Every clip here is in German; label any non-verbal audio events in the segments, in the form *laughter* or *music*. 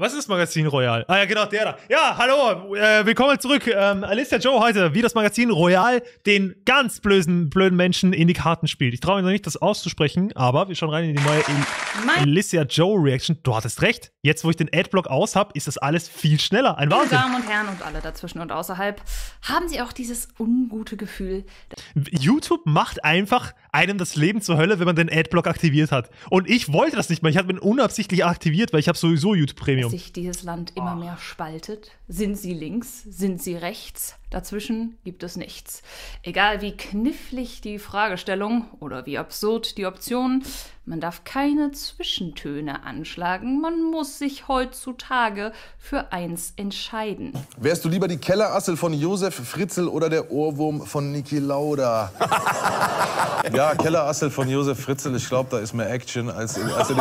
Was ist Magazin Royal? Ah ja, genau, der da. Ja, hallo, äh, willkommen zurück. Ähm, Alicia Joe heute, wie das Magazin Royal den ganz blöden, blöden Menschen in die Karten spielt. Ich traue mich noch nicht, das auszusprechen, aber wir schauen rein in die neue mein Alicia Joe Reaction. Du hattest recht. Jetzt, wo ich den Adblock aus habe, ist das alles viel schneller. Ein Wahnsinn. Meine Damen und Herren und alle dazwischen und außerhalb, haben Sie auch dieses ungute Gefühl? YouTube macht einfach einem das Leben zur Hölle, wenn man den Adblock aktiviert hat. Und ich wollte das nicht mal. Ich habe ihn unabsichtlich aktiviert, weil ich habe sowieso YouTube Premium dass sich dieses Land immer oh. mehr spaltet. Sind sie links, sind sie rechts? Dazwischen gibt es nichts. Egal wie knifflig die Fragestellung oder wie absurd die Option, man darf keine Zwischentöne anschlagen. Man muss sich heutzutage für eins entscheiden. Wärst du lieber die Kellerassel von Josef Fritzel oder der Ohrwurm von Niki Lauda? *laughs* ja, Kellerassel von Josef Fritzel. Ich glaube, da ist mehr Action als in, als in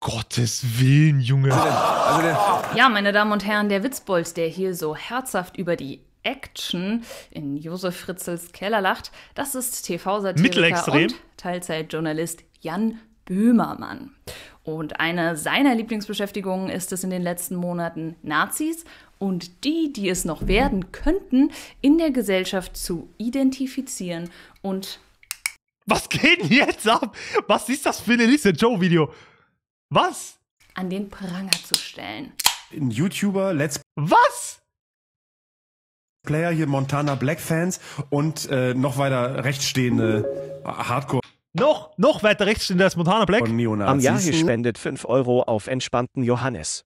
Gottes Willen, Junge. Also der, also der ja, meine Damen und Herren, der Witzbold, der hier so herzhaft über die Action in Josef Fritzels Keller lacht, das ist TV-Satiriker und Teilzeitjournalist Jan Böhmermann. Und eine seiner Lieblingsbeschäftigungen ist es in den letzten Monaten, Nazis und die, die es noch werden könnten, in der Gesellschaft zu identifizieren und. Was geht denn jetzt ab? Was ist das für eine Liste? Joe-Video. Was? An den Pranger zu stellen. Ein YouTuber, Let's. Was? Player hier Montana Black Fans und äh, noch weiter rechtsstehende Hardcore. Noch, noch weiter rechtsstehende als Montana Black. Und Am Jahr spendet 5 Euro auf entspannten Johannes.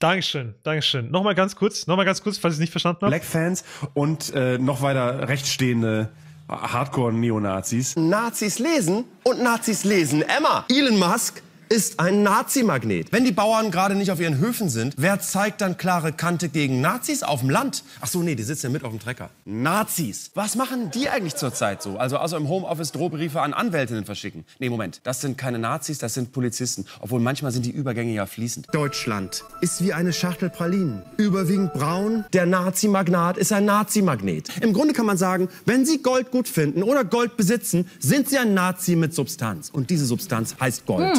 Dankeschön, Dankeschön. Nochmal ganz kurz, nochmal ganz kurz, falls ich es nicht verstanden habe. Black Fans und äh, noch weiter rechtsstehende Hardcore-Neonazis. Nazis lesen und Nazis lesen. Emma, Elon Musk ist ein Nazi-Magnet. Wenn die Bauern gerade nicht auf ihren Höfen sind, wer zeigt dann klare Kante gegen Nazis auf dem Land? Ach so, nee, die sitzen ja mit auf dem Trecker. Nazis. Was machen die eigentlich zurzeit so? Also außer also im Homeoffice Drohbriefe an Anwältinnen verschicken. Nee, Moment, das sind keine Nazis, das sind Polizisten. Obwohl manchmal sind die Übergänge ja fließend. Deutschland ist wie eine Schachtel Pralinen. Überwiegend braun. Der Nazi-Magnat ist ein Nazi-Magnet. Im Grunde kann man sagen, wenn Sie Gold gut finden oder Gold besitzen, sind Sie ein Nazi mit Substanz. Und diese Substanz heißt Gold. Hm.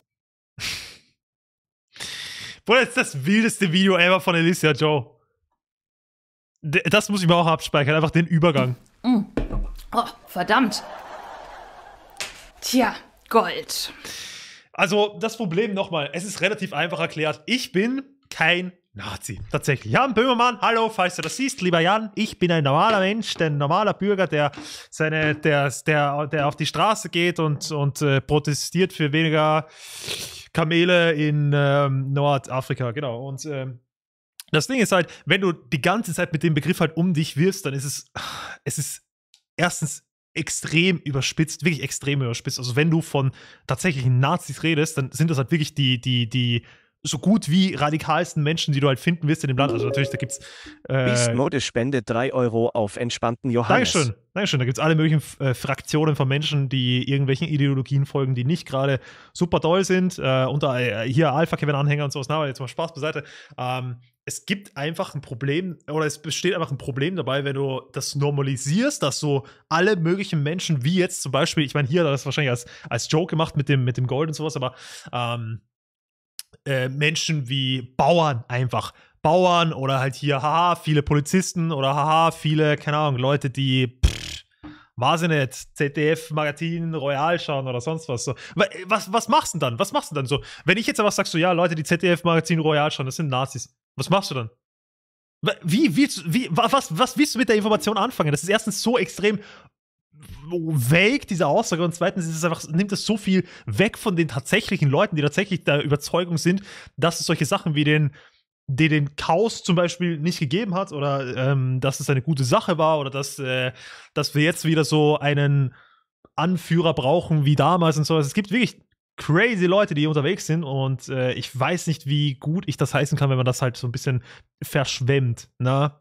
Bruder, das ist das wildeste Video ever von Alicia Joe. Das muss ich mir auch abspeichern, einfach den Übergang. Mm. Oh, verdammt. Tja, Gold. Also, das Problem nochmal, es ist relativ einfach erklärt. Ich bin kein Nazi. Tatsächlich. Jan Böhmermann, hallo, falls du das siehst, lieber Jan, ich bin ein normaler Mensch, ein normaler Bürger, der, seine, der, der, der auf die Straße geht und, und äh, protestiert für weniger Kamele in ähm, Nordafrika, genau. Und ähm, das Ding ist halt, wenn du die ganze Zeit mit dem Begriff halt um dich wirfst, dann ist es, es ist erstens extrem überspitzt, wirklich extrem überspitzt. Also wenn du von tatsächlichen Nazis redest, dann sind das halt wirklich die, die, die, so gut wie radikalsten Menschen, die du halt finden wirst in dem Land. Also natürlich, da gibt's. Äh, Beastmode spende 3 Euro auf entspannten Johannes. Dankeschön, Dankeschön. Da gibt es alle möglichen äh, Fraktionen von Menschen, die irgendwelchen Ideologien folgen, die nicht gerade super toll sind. Äh, unter äh, hier Alpha-Kevin-Anhänger und sowas. Na, aber jetzt mal Spaß beiseite. Ähm, es gibt einfach ein Problem, oder es besteht einfach ein Problem dabei, wenn du das normalisierst, dass so alle möglichen Menschen, wie jetzt zum Beispiel, ich meine, hier hat er das wahrscheinlich als, als Joke gemacht mit dem, mit dem Gold und sowas, aber ähm, äh, Menschen wie Bauern einfach. Bauern oder halt hier, haha, viele Polizisten oder haha, viele, keine Ahnung, Leute, die, pff, weiß ich nicht, ZDF, Magazin, Royal schauen oder sonst was. So. Was, was machst du denn dann? Was machst du denn dann so? Wenn ich jetzt aber sagst so, ja, Leute, die ZDF, Magazin, Royal schauen, das sind Nazis. Was machst du dann? Wie, wie, wie, was, was willst du mit der Information anfangen? Das ist erstens so extrem vague, diese Aussage. Und zweitens es einfach, nimmt es so viel weg von den tatsächlichen Leuten, die tatsächlich der Überzeugung sind, dass es solche Sachen wie den die den Chaos zum Beispiel nicht gegeben hat oder ähm, dass es eine gute Sache war oder dass, äh, dass wir jetzt wieder so einen Anführer brauchen wie damals und sowas. Es gibt wirklich crazy Leute, die unterwegs sind und äh, ich weiß nicht, wie gut ich das heißen kann, wenn man das halt so ein bisschen verschwemmt. Ne?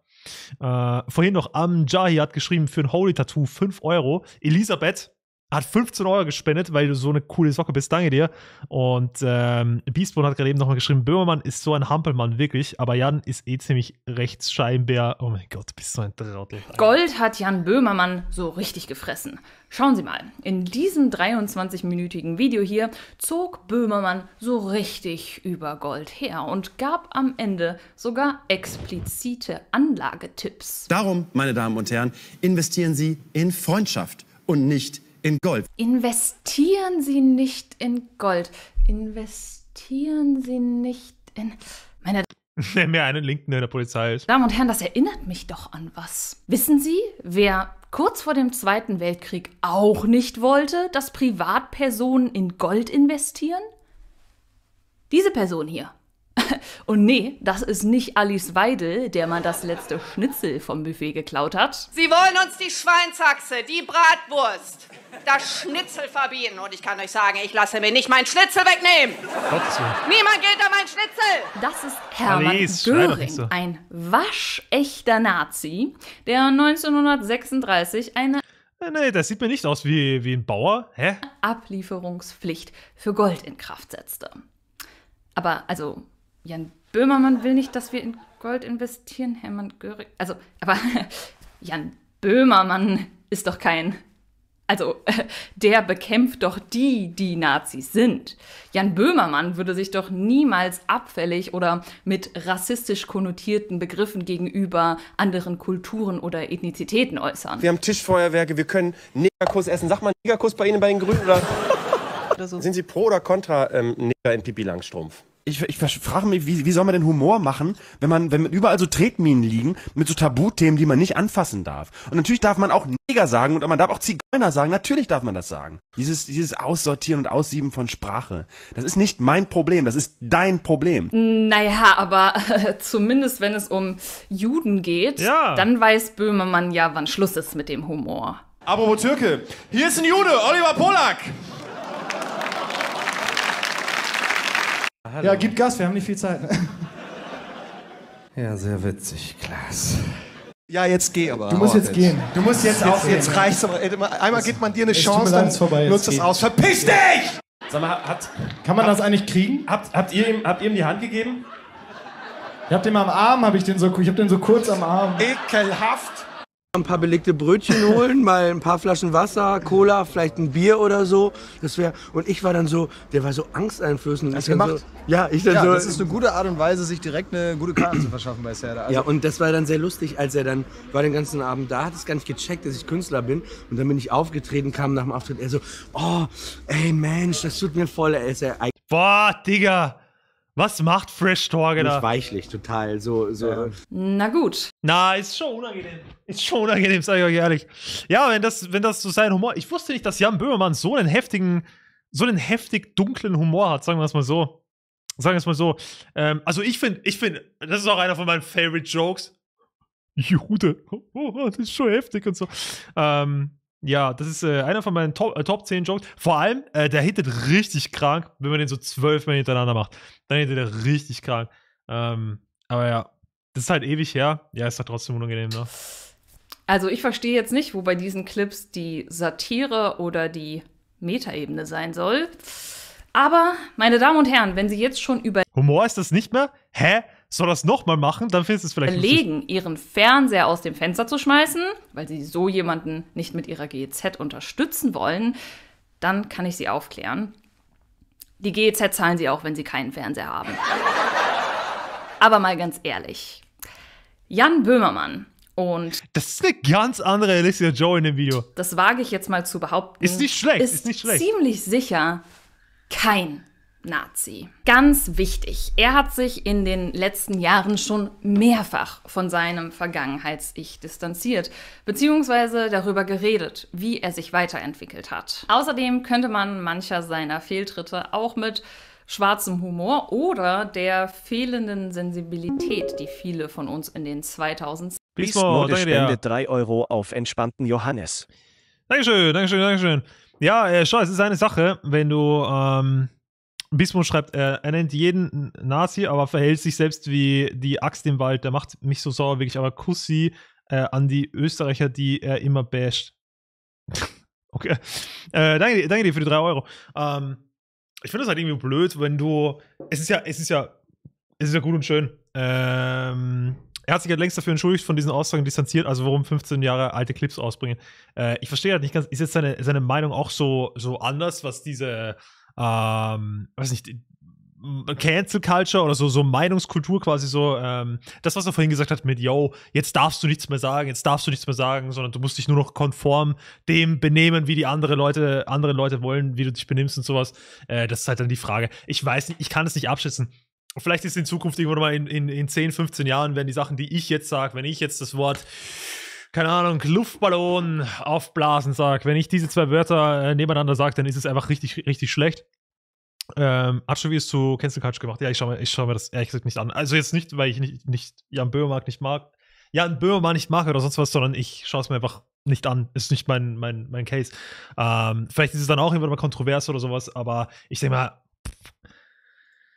Äh, vorhin noch Amjahi hat geschrieben für ein Holy Tattoo 5 Euro. Elisabeth hat 15 Euro gespendet, weil du so eine coole Socke bist. Danke dir. Und ähm, Beastbone hat gerade eben nochmal geschrieben, Böhmermann ist so ein Hampelmann, wirklich. Aber Jan ist eh ziemlich rechtsscheinbar. Oh mein Gott, bist du so ein Trottel. Gold hat Jan Böhmermann so richtig gefressen. Schauen Sie mal, in diesem 23-minütigen Video hier zog Böhmermann so richtig über Gold her und gab am Ende sogar explizite Anlagetipps. Darum, meine Damen und Herren, investieren Sie in Freundschaft und nicht in in Gold. Investieren Sie nicht in Gold. Investieren Sie nicht in. Meine Nenn *laughs* mir einen Linken, der in der Polizei ist. Damen und Herren, das erinnert mich doch an was. Wissen Sie, wer kurz vor dem Zweiten Weltkrieg auch nicht wollte, dass Privatpersonen in Gold investieren? Diese Person hier. *laughs* Und nee, das ist nicht Alice Weidel, der man das letzte Schnitzel vom Buffet geklaut hat. Sie wollen uns die Schweinsachse, die Bratwurst, das Schnitzel verbieten. Und ich kann euch sagen, ich lasse mir nicht mein Schnitzel wegnehmen. Trotzdem. Niemand geht an mein Schnitzel. Das ist Hermann Alice, Göring, so. ein waschechter Nazi, der 1936 eine äh, Nee, das sieht mir nicht aus wie, wie ein Bauer. Hä? Ablieferungspflicht für Gold in Kraft setzte. Aber also Jan Böhmermann will nicht, dass wir in Gold investieren, Hermann Göring. Also, aber *laughs* Jan Böhmermann ist doch kein. Also, *laughs* der bekämpft doch die, die Nazis sind. Jan Böhmermann würde sich doch niemals abfällig oder mit rassistisch konnotierten Begriffen gegenüber anderen Kulturen oder Ethnizitäten äußern. Wir haben Tischfeuerwerke, wir können Negerkuss essen. Sag mal Negerkuss bei Ihnen bei den Grünen oder, *laughs* oder so. Sind Sie pro oder contra ähm, Neger in Pipi Langstrumpf? ich, ich frage mich, wie, wie soll man denn Humor machen, wenn man, wenn überall so Tretminen liegen mit so Tabuthemen, die man nicht anfassen darf. Und natürlich darf man auch Neger sagen und man darf auch Zigeuner sagen. Natürlich darf man das sagen. Dieses, dieses Aussortieren und Aussieben von Sprache. Das ist nicht mein Problem, das ist dein Problem. Naja, aber äh, zumindest wenn es um Juden geht, ja. dann weiß Böhmermann ja, wann Schluss ist mit dem Humor. Apropos Türke, hier ist ein Jude, Oliver Polak. hallo. Ja, gib Gas, wir haben nicht viel Zeit. *laughs* ja, sehr witzig, Klaas. Ja, jetzt geh aber. Du musst jetzt gehen. Du musst jetzt aufhören. Jetzt reicht's aber. Einmal gibt man dir eine es Chance, dann vorbei, nutzt es aus. Verpiss dich! Sag mal, hat, Kann man hab, das eigentlich kriegen? Habt, habt, ihr ihm, habt ihr ihm die Hand gegeben? Ich hab den mal am Arm, hab ich den so, ich hab den so kurz am Arm. Ekelhaft. Ein paar belegte Brötchen holen, mal ein paar Flaschen Wasser, Cola, vielleicht ein Bier oder so. Das wäre und ich war dann so, der war so angsteinflößend. Hast du gemacht? So, ja, ich dann ja, so. Das ist eine gute Art und Weise, sich direkt eine gute Karte zu verschaffen bei Serda. Also ja, und das war dann sehr lustig, als er dann war den ganzen Abend da, hat es gar nicht gecheckt, dass ich Künstler bin. Und dann bin ich aufgetreten, kam nach dem Auftritt, er so, oh, ey Mensch, das tut mir voll, er ist ja. Boah, Digga! Was macht Fresh Torge da? weichlich, total. So, so. Ja. Na gut. Na, ist schon unangenehm. Ist schon unangenehm, sage ich euch ehrlich. Ja, wenn das, wenn das so sein Humor. Ich wusste nicht, dass Jan Böhmermann so einen heftigen, so einen heftig dunklen Humor hat, sagen wir es mal so. Sagen wir es mal so. Ähm, also ich finde, ich finde, das ist auch einer von meinen Favorite Jokes. Jude. Oh, oh das ist schon heftig und so. Ähm, ja, das ist äh, einer von meinen Top, äh, Top 10 Jokes. Vor allem, äh, der hittet richtig krank, wenn man den so zwölfmal hintereinander macht. Dann hittet er richtig krank. Ähm, aber ja, das ist halt ewig her. Ja, ist doch halt trotzdem unangenehm, ne? Also ich verstehe jetzt nicht, wo bei diesen Clips die Satire oder die Metaebene sein soll. Aber, meine Damen und Herren, wenn Sie jetzt schon über. Humor ist das nicht mehr? Hä? soll das nochmal machen, dann findest du es vielleicht. Überlegen, ihren Fernseher aus dem Fenster zu schmeißen, weil sie so jemanden nicht mit ihrer GEZ unterstützen wollen, dann kann ich sie aufklären. Die GEZ zahlen sie auch, wenn sie keinen Fernseher haben. Aber mal ganz ehrlich, Jan Böhmermann und. Das ist eine ganz andere Alicia Joe in dem Video. Das wage ich jetzt mal zu behaupten. Ist nicht schlecht, ist, ist nicht schlecht. Ziemlich sicher kein Nazi. Ganz wichtig, er hat sich in den letzten Jahren schon mehrfach von seinem Vergangenheits-Ich distanziert, beziehungsweise darüber geredet, wie er sich weiterentwickelt hat. Außerdem könnte man mancher seiner Fehltritte auch mit schwarzem Humor oder der fehlenden Sensibilität, die viele von uns in den 2000 Bismode spende 3 Euro auf entspannten Johannes. Dankeschön, Dankeschön, Dankeschön. Ja, äh, schon, es ist eine Sache, wenn du ähm, Bismo schreibt, äh, er nennt jeden Nazi, aber verhält sich selbst wie die Axt im Wald. Der macht mich so sauer, wirklich. Aber Kussi äh, an die Österreicher, die er immer basht. *laughs* okay. Äh, danke, danke, dir für die 3 Euro. Ähm, ich finde das halt irgendwie blöd, wenn du. Es ist ja, es ist ja, es ist ja gut und schön. Ähm, er hat sich ja halt längst dafür entschuldigt, von diesen Aussagen distanziert, also warum 15 Jahre alte Clips ausbringen. Äh, ich verstehe halt nicht ganz, ist jetzt seine, seine Meinung auch so, so anders, was diese, ähm, weiß nicht, äh, Cancel Culture oder so, so Meinungskultur quasi so, ähm, das, was er vorhin gesagt hat mit, yo, jetzt darfst du nichts mehr sagen, jetzt darfst du nichts mehr sagen, sondern du musst dich nur noch konform dem benehmen, wie die anderen Leute, andere Leute wollen, wie du dich benimmst und sowas. Äh, das ist halt dann die Frage. Ich weiß nicht, ich kann es nicht abschätzen. Vielleicht ist in Zukunft irgendwann mal in, in, in 10, 15 Jahren werden die Sachen, die ich jetzt sage, wenn ich jetzt das Wort keine Ahnung, Luftballon aufblasen sage, wenn ich diese zwei Wörter äh, nebeneinander sage, dann ist es einfach richtig, richtig schlecht. Ähm, hat schon wie es zu Cancel Culture gemacht. Ja, ich schaue mir, schau mir das ehrlich gesagt nicht an. Also jetzt nicht, weil ich nicht, nicht Jan Böhmermark nicht mag. Jan Böhmermann nicht mag oder sonst was, sondern ich schaue es mir einfach nicht an. Ist nicht mein, mein, mein Case. Ähm, vielleicht ist es dann auch irgendwann mal kontrovers oder sowas, aber ich denke mal.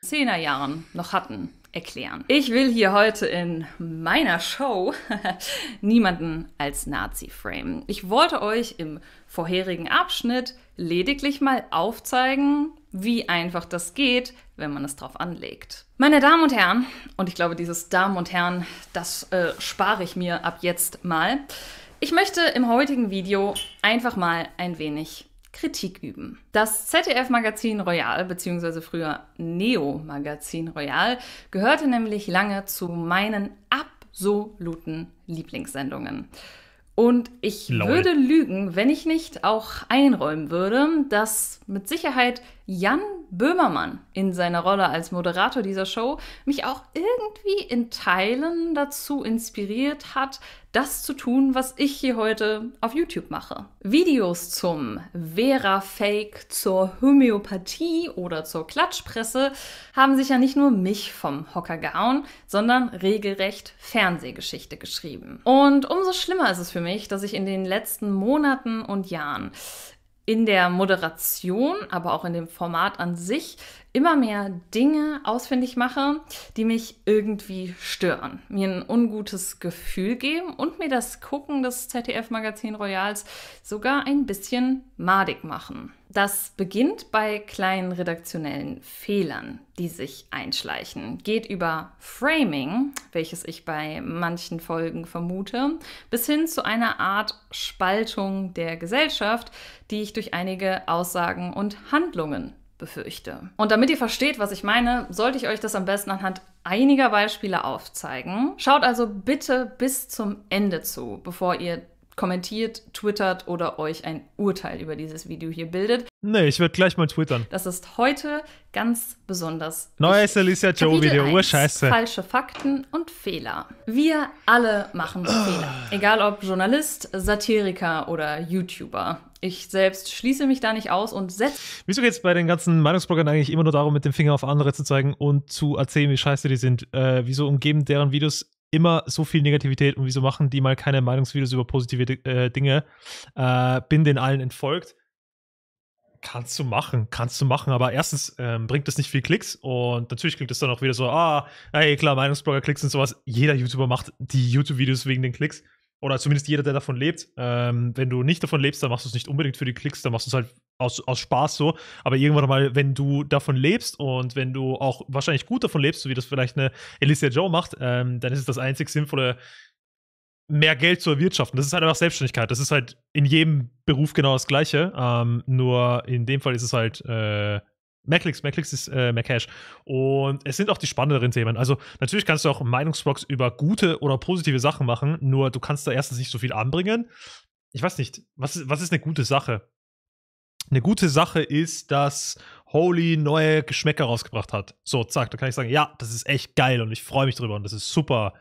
Zehnerjahren noch hatten erklären. Ich will hier heute in meiner Show *laughs* niemanden als Nazi framen. Ich wollte euch im vorherigen Abschnitt lediglich mal aufzeigen, wie einfach das geht, wenn man es drauf anlegt. Meine Damen und Herren, und ich glaube, dieses Damen und Herren, das äh, spare ich mir ab jetzt mal. Ich möchte im heutigen Video einfach mal ein wenig Kritik üben. Das ZDF-Magazin Royal, beziehungsweise früher Neo-Magazin Royal, gehörte nämlich lange zu meinen absoluten Lieblingssendungen. Und ich Lol. würde lügen, wenn ich nicht auch einräumen würde, dass mit Sicherheit Jan Böhmermann in seiner Rolle als Moderator dieser Show mich auch irgendwie in Teilen dazu inspiriert hat, das zu tun, was ich hier heute auf YouTube mache. Videos zum Vera-Fake, zur Homöopathie oder zur Klatschpresse haben sich ja nicht nur mich vom Hocker gehauen, sondern regelrecht Fernsehgeschichte geschrieben. Und umso schlimmer ist es für mich, dass ich in den letzten Monaten und Jahren in der Moderation, aber auch in dem Format an sich immer mehr Dinge ausfindig mache, die mich irgendwie stören, mir ein ungutes Gefühl geben und mir das Gucken des ZDF-Magazin Royals sogar ein bisschen madig machen. Das beginnt bei kleinen redaktionellen Fehlern, die sich einschleichen, geht über Framing, welches ich bei manchen Folgen vermute, bis hin zu einer Art Spaltung der Gesellschaft, die ich durch einige Aussagen und Handlungen befürchte. Und damit ihr versteht, was ich meine, sollte ich euch das am besten anhand einiger Beispiele aufzeigen. Schaut also bitte bis zum Ende zu, bevor ihr kommentiert, twittert oder euch ein Urteil über dieses Video hier bildet. Nee, ich würde gleich mal twittern. Das ist heute ganz besonders. Neues Alicia Joe Video, urscheiße. Falsche Fakten und Fehler. Wir alle machen *sighs* Fehler. Egal ob Journalist, Satiriker oder YouTuber. Ich selbst schließe mich da nicht aus und setze. Wieso geht es bei den ganzen Meinungsbloggern eigentlich immer nur darum, mit dem Finger auf andere zu zeigen und zu erzählen, wie scheiße die sind? Äh, wieso umgeben deren Videos immer so viel Negativität und wieso machen die mal keine Meinungsvideos über positive äh, Dinge? Äh, bin den allen entfolgt. Kannst du machen, kannst du machen, aber erstens ähm, bringt das nicht viel Klicks und natürlich klingt das dann auch wieder so, ah, hey, klar, Meinungsblogger-Klicks und sowas. Jeder YouTuber macht die YouTube-Videos wegen den Klicks oder zumindest jeder, der davon lebt. Ähm, wenn du nicht davon lebst, dann machst du es nicht unbedingt für die Klicks, dann machst du es halt aus, aus Spaß so, aber irgendwann mal, wenn du davon lebst und wenn du auch wahrscheinlich gut davon lebst, so wie das vielleicht eine Alicia Joe macht, ähm, dann ist es das einzig sinnvolle, mehr Geld zu erwirtschaften. Das ist halt einfach Selbstständigkeit. Das ist halt in jedem Beruf genau das Gleiche, ähm, nur in dem Fall ist es halt äh, mehr Klicks, mehr Klicks ist äh, mehr Cash. Und es sind auch die spannenderen Themen. Also natürlich kannst du auch Meinungsblocks über gute oder positive Sachen machen, nur du kannst da erstens nicht so viel anbringen. Ich weiß nicht, was ist, was ist eine gute Sache? eine gute Sache ist, dass Holy neue Geschmäcker rausgebracht hat. So, zack, da kann ich sagen, ja, das ist echt geil und ich freue mich drüber und das ist super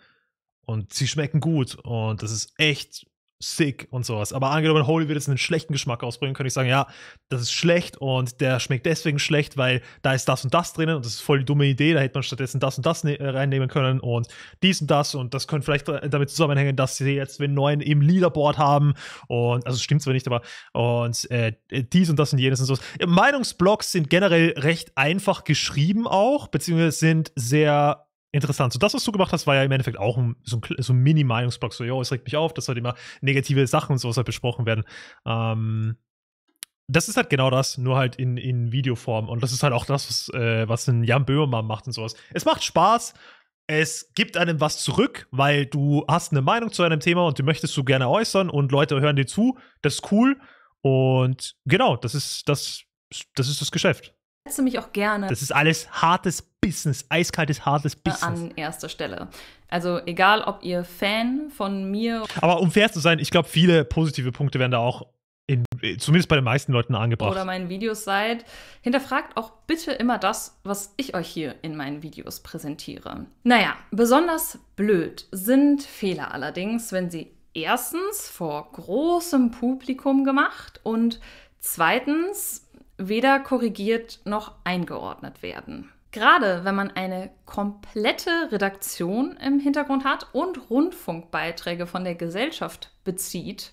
und sie schmecken gut und das ist echt sick und sowas. Aber angenommen, Holy wird jetzt einen schlechten Geschmack ausbringen, könnte ich sagen, ja, das ist schlecht und der schmeckt deswegen schlecht, weil da ist das und das drinnen und das ist voll die dumme Idee, da hätte man stattdessen das und das ne, äh, reinnehmen können und dies und das und das könnte vielleicht äh, damit zusammenhängen, dass sie jetzt den neuen im Leaderboard haben und, also stimmt zwar nicht, aber und äh, dies und das und jenes und sowas. Meinungsblogs sind generell recht einfach geschrieben auch, beziehungsweise sind sehr interessant. So das, was du gemacht hast, war ja im Endeffekt auch so ein, so ein Mini-Meinungsblock. So, yo, es regt mich halt auf, dass halt immer negative Sachen und sowas halt besprochen werden. Ähm, das ist halt genau das, nur halt in, in Videoform. Und das ist halt auch das, was, äh, was ein Jan Böhmermann macht und sowas. Es macht Spaß, es gibt einem was zurück, weil du hast eine Meinung zu einem Thema und die möchtest du gerne äußern und Leute hören dir zu. Das ist cool. Und genau, das ist das, das ist das Geschäft setze mich auch gerne. Das ist alles hartes Business, eiskaltes, hartes Business. An erster Stelle. Also egal, ob ihr Fan von mir. Aber um fair zu sein, ich glaube, viele positive Punkte werden da auch in, zumindest bei den meisten Leuten angebracht. Oder meinen Videos seid, hinterfragt auch bitte immer das, was ich euch hier in meinen Videos präsentiere. Naja, besonders blöd sind Fehler allerdings, wenn sie erstens vor großem Publikum gemacht und zweitens weder korrigiert noch eingeordnet werden. Gerade wenn man eine komplette Redaktion im Hintergrund hat und Rundfunkbeiträge von der Gesellschaft bezieht,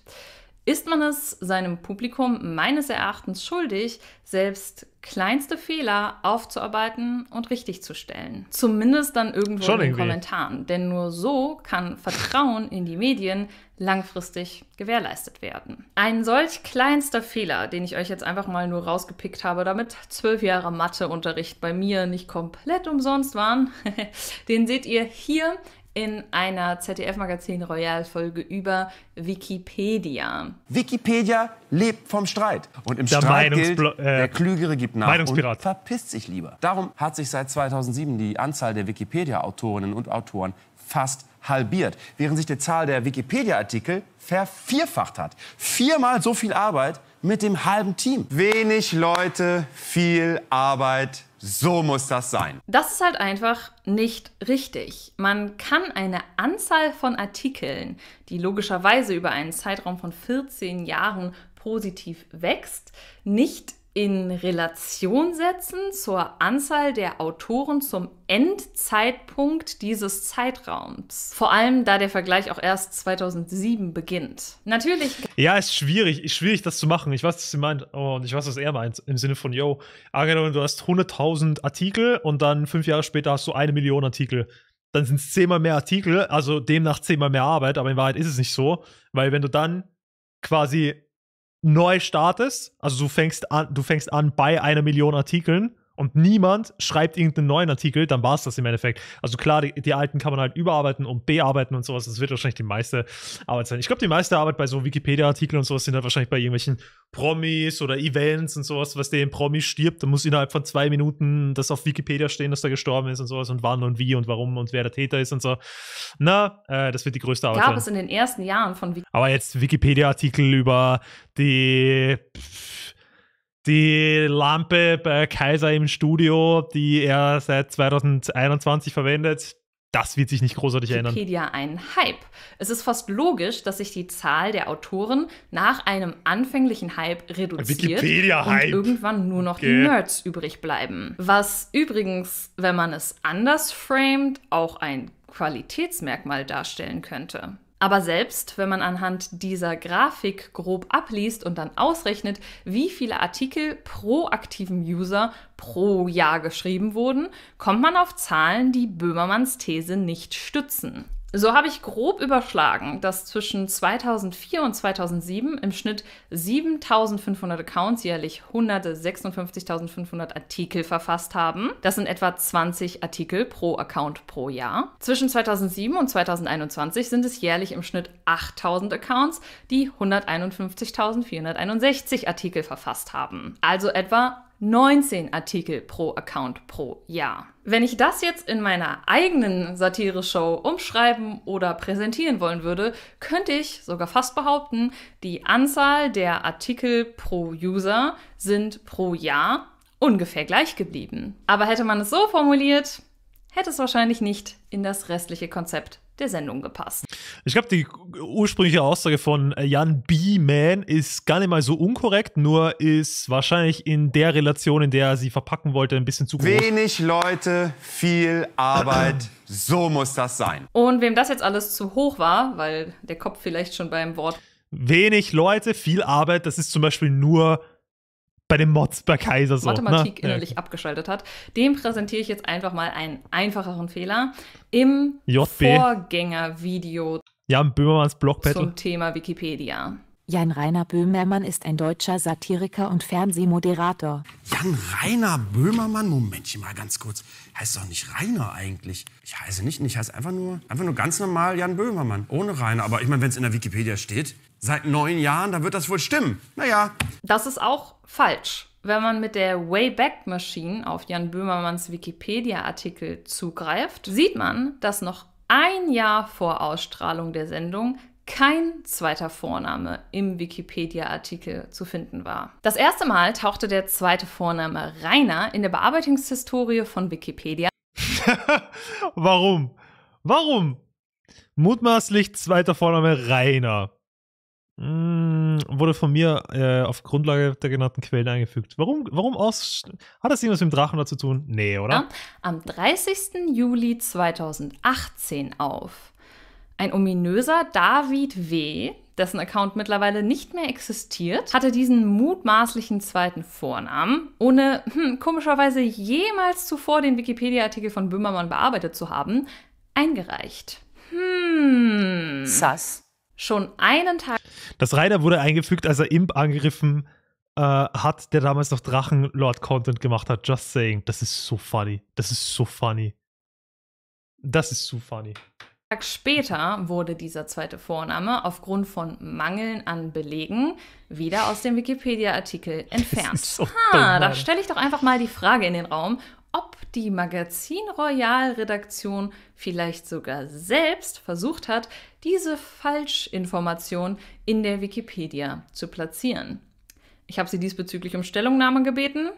ist man es seinem Publikum meines Erachtens schuldig, selbst kleinste Fehler aufzuarbeiten und richtigzustellen. Zumindest dann irgendwo Schon in den Kommentaren. Denn nur so kann Vertrauen in die Medien langfristig gewährleistet werden. Ein solch kleinster Fehler, den ich euch jetzt einfach mal nur rausgepickt habe, damit zwölf Jahre Matheunterricht bei mir nicht komplett umsonst waren, *laughs* den seht ihr hier in einer ZDF-Magazin Royal-Folge über Wikipedia. Wikipedia lebt vom Streit. Und im der Streit gilt, äh, der Klügere gibt nach und verpisst sich lieber. Darum hat sich seit 2007 die Anzahl der Wikipedia-Autorinnen und Autoren fast halbiert, während sich die Zahl der Wikipedia-Artikel vervierfacht hat. Viermal so viel Arbeit mit dem halben Team. Wenig Leute, viel Arbeit, so muss das sein. Das ist halt einfach nicht richtig. Man kann eine Anzahl von Artikeln, die logischerweise über einen Zeitraum von 14 Jahren positiv wächst, nicht in Relation setzen zur Anzahl der Autoren zum Endzeitpunkt dieses Zeitraums. Vor allem, da der Vergleich auch erst 2007 beginnt. Natürlich. Ja, ist schwierig, ist schwierig, das zu machen. Ich weiß, was sie meint, oh, und ich weiß, was er meint, im Sinne von, yo, angenommen, du hast 100.000 Artikel und dann fünf Jahre später hast du eine Million Artikel dann sind es zehnmal mehr Artikel, also demnach zehnmal mehr Arbeit, aber in Wahrheit ist es nicht so, weil wenn du dann quasi neu startest, also du fängst an, du fängst an bei einer Million Artikeln und niemand schreibt irgendeinen neuen Artikel, dann war es das im Endeffekt. Also klar, die, die, alten kann man halt überarbeiten und bearbeiten und sowas. Das wird wahrscheinlich die meiste Arbeit sein. Ich glaube, die meiste Arbeit bei so Wikipedia-Artikeln und sowas sind halt wahrscheinlich bei irgendwelchen Promis oder Events und sowas, was dem Promi stirbt, dann muss innerhalb von zwei Minuten das auf Wikipedia stehen, dass er gestorben ist und sowas und wann und wie und warum und wer der Täter ist und so. Na, äh, das wird die größte Arbeit. Gab sein. es in den ersten Jahren von Wikipedia. Aber jetzt Wikipedia-Artikel über die. Pff, die Lampe bei Kaiser im Studio, die er seit 2021 verwendet, das wird sich nicht großartig Wikipedia ändern. Wikipedia ein Hype. Es ist fast logisch, dass sich die Zahl der Autoren nach einem anfänglichen Hype reduziert Wikipedia -Hype. und irgendwann nur noch okay. die Nerds übrig bleiben. Was übrigens, wenn man es anders framed, auch ein Qualitätsmerkmal darstellen könnte. Aber selbst wenn man anhand dieser Grafik grob abliest und dann ausrechnet, wie viele Artikel pro aktiven User pro Jahr geschrieben wurden, kommt man auf Zahlen, die Böhmermanns These nicht stützen. So habe ich grob überschlagen, dass zwischen 2004 und 2007 im Schnitt 7500 Accounts jährlich 156.500 Artikel verfasst haben. Das sind etwa 20 Artikel pro Account pro Jahr. Zwischen 2007 und 2021 sind es jährlich im Schnitt 8000 Accounts, die 151.461 Artikel verfasst haben. Also etwa 19 Artikel pro Account pro Jahr. Wenn ich das jetzt in meiner eigenen Satire-Show umschreiben oder präsentieren wollen würde, könnte ich sogar fast behaupten, die Anzahl der Artikel pro User sind pro Jahr ungefähr gleich geblieben. Aber hätte man es so formuliert, hätte es wahrscheinlich nicht in das restliche Konzept der Sendung gepasst. Ich glaube, die ursprüngliche Aussage von Jan B. Man ist gar nicht mal so unkorrekt, nur ist wahrscheinlich in der Relation, in der er sie verpacken wollte, ein bisschen zu groß. Wenig Leute, viel Arbeit. *clears throat* so muss das sein. Und wem das jetzt alles zu hoch war, weil der Kopf vielleicht schon beim Wort. Wenig Leute, viel Arbeit, das ist zum Beispiel nur bei den Mods bei Kaiser so. Ne? Mathematik ne? innerlich ja. abgeschaltet hat. Dem präsentiere ich jetzt einfach mal einen einfacheren Fehler im Vorgängervideo. Ja, Böhmermanns Blogbattle. Zum Thema Wikipedia. Jan Rainer Böhmermann ist ein deutscher Satiriker und Fernsehmoderator. Jan Rainer Böhmermann? Momentchen mal ganz kurz. Heißt doch nicht Rainer eigentlich. Ich heiße nicht, ich heiße einfach nur, einfach nur ganz normal Jan Böhmermann. Ohne Rainer. Aber ich meine, wenn es in der Wikipedia steht, seit neun Jahren, da wird das wohl stimmen. Naja. Das ist auch falsch. Wenn man mit der Wayback Machine auf Jan Böhmermanns Wikipedia-Artikel zugreift, sieht man, dass noch ein Jahr vor Ausstrahlung der Sendung kein zweiter Vorname im Wikipedia-Artikel zu finden war. Das erste Mal tauchte der zweite Vorname Rainer in der Bearbeitungshistorie von Wikipedia. *laughs* Warum? Warum? Mutmaßlich zweiter Vorname Rainer. Hm, wurde von mir äh, auf Grundlage der genannten Quellen eingefügt. Warum, warum aus. Hat das irgendwas mit dem Drachen zu tun? Nee, oder? Ja, am 30. Juli 2018 auf. Ein ominöser David W., dessen Account mittlerweile nicht mehr existiert, hatte diesen mutmaßlichen zweiten Vornamen, ohne hm, komischerweise jemals zuvor den Wikipedia-Artikel von Böhmermann bearbeitet zu haben, eingereicht. Hm. Sass schon einen Tag. Das Rider wurde eingefügt, als er Imp angegriffen äh, hat, der damals noch Drachenlord-Content gemacht hat. Just saying. Das ist so funny. Das ist so funny. Das ist so funny. Tag später wurde dieser zweite Vorname aufgrund von Mangeln an Belegen wieder aus dem Wikipedia-Artikel *laughs* entfernt. So ha, dumm, da stelle ich doch einfach mal die Frage in den Raum, ob die Magazin Royal Redaktion vielleicht sogar selbst versucht hat, diese Falschinformation in der Wikipedia zu platzieren. Ich habe sie diesbezüglich um Stellungnahme gebeten,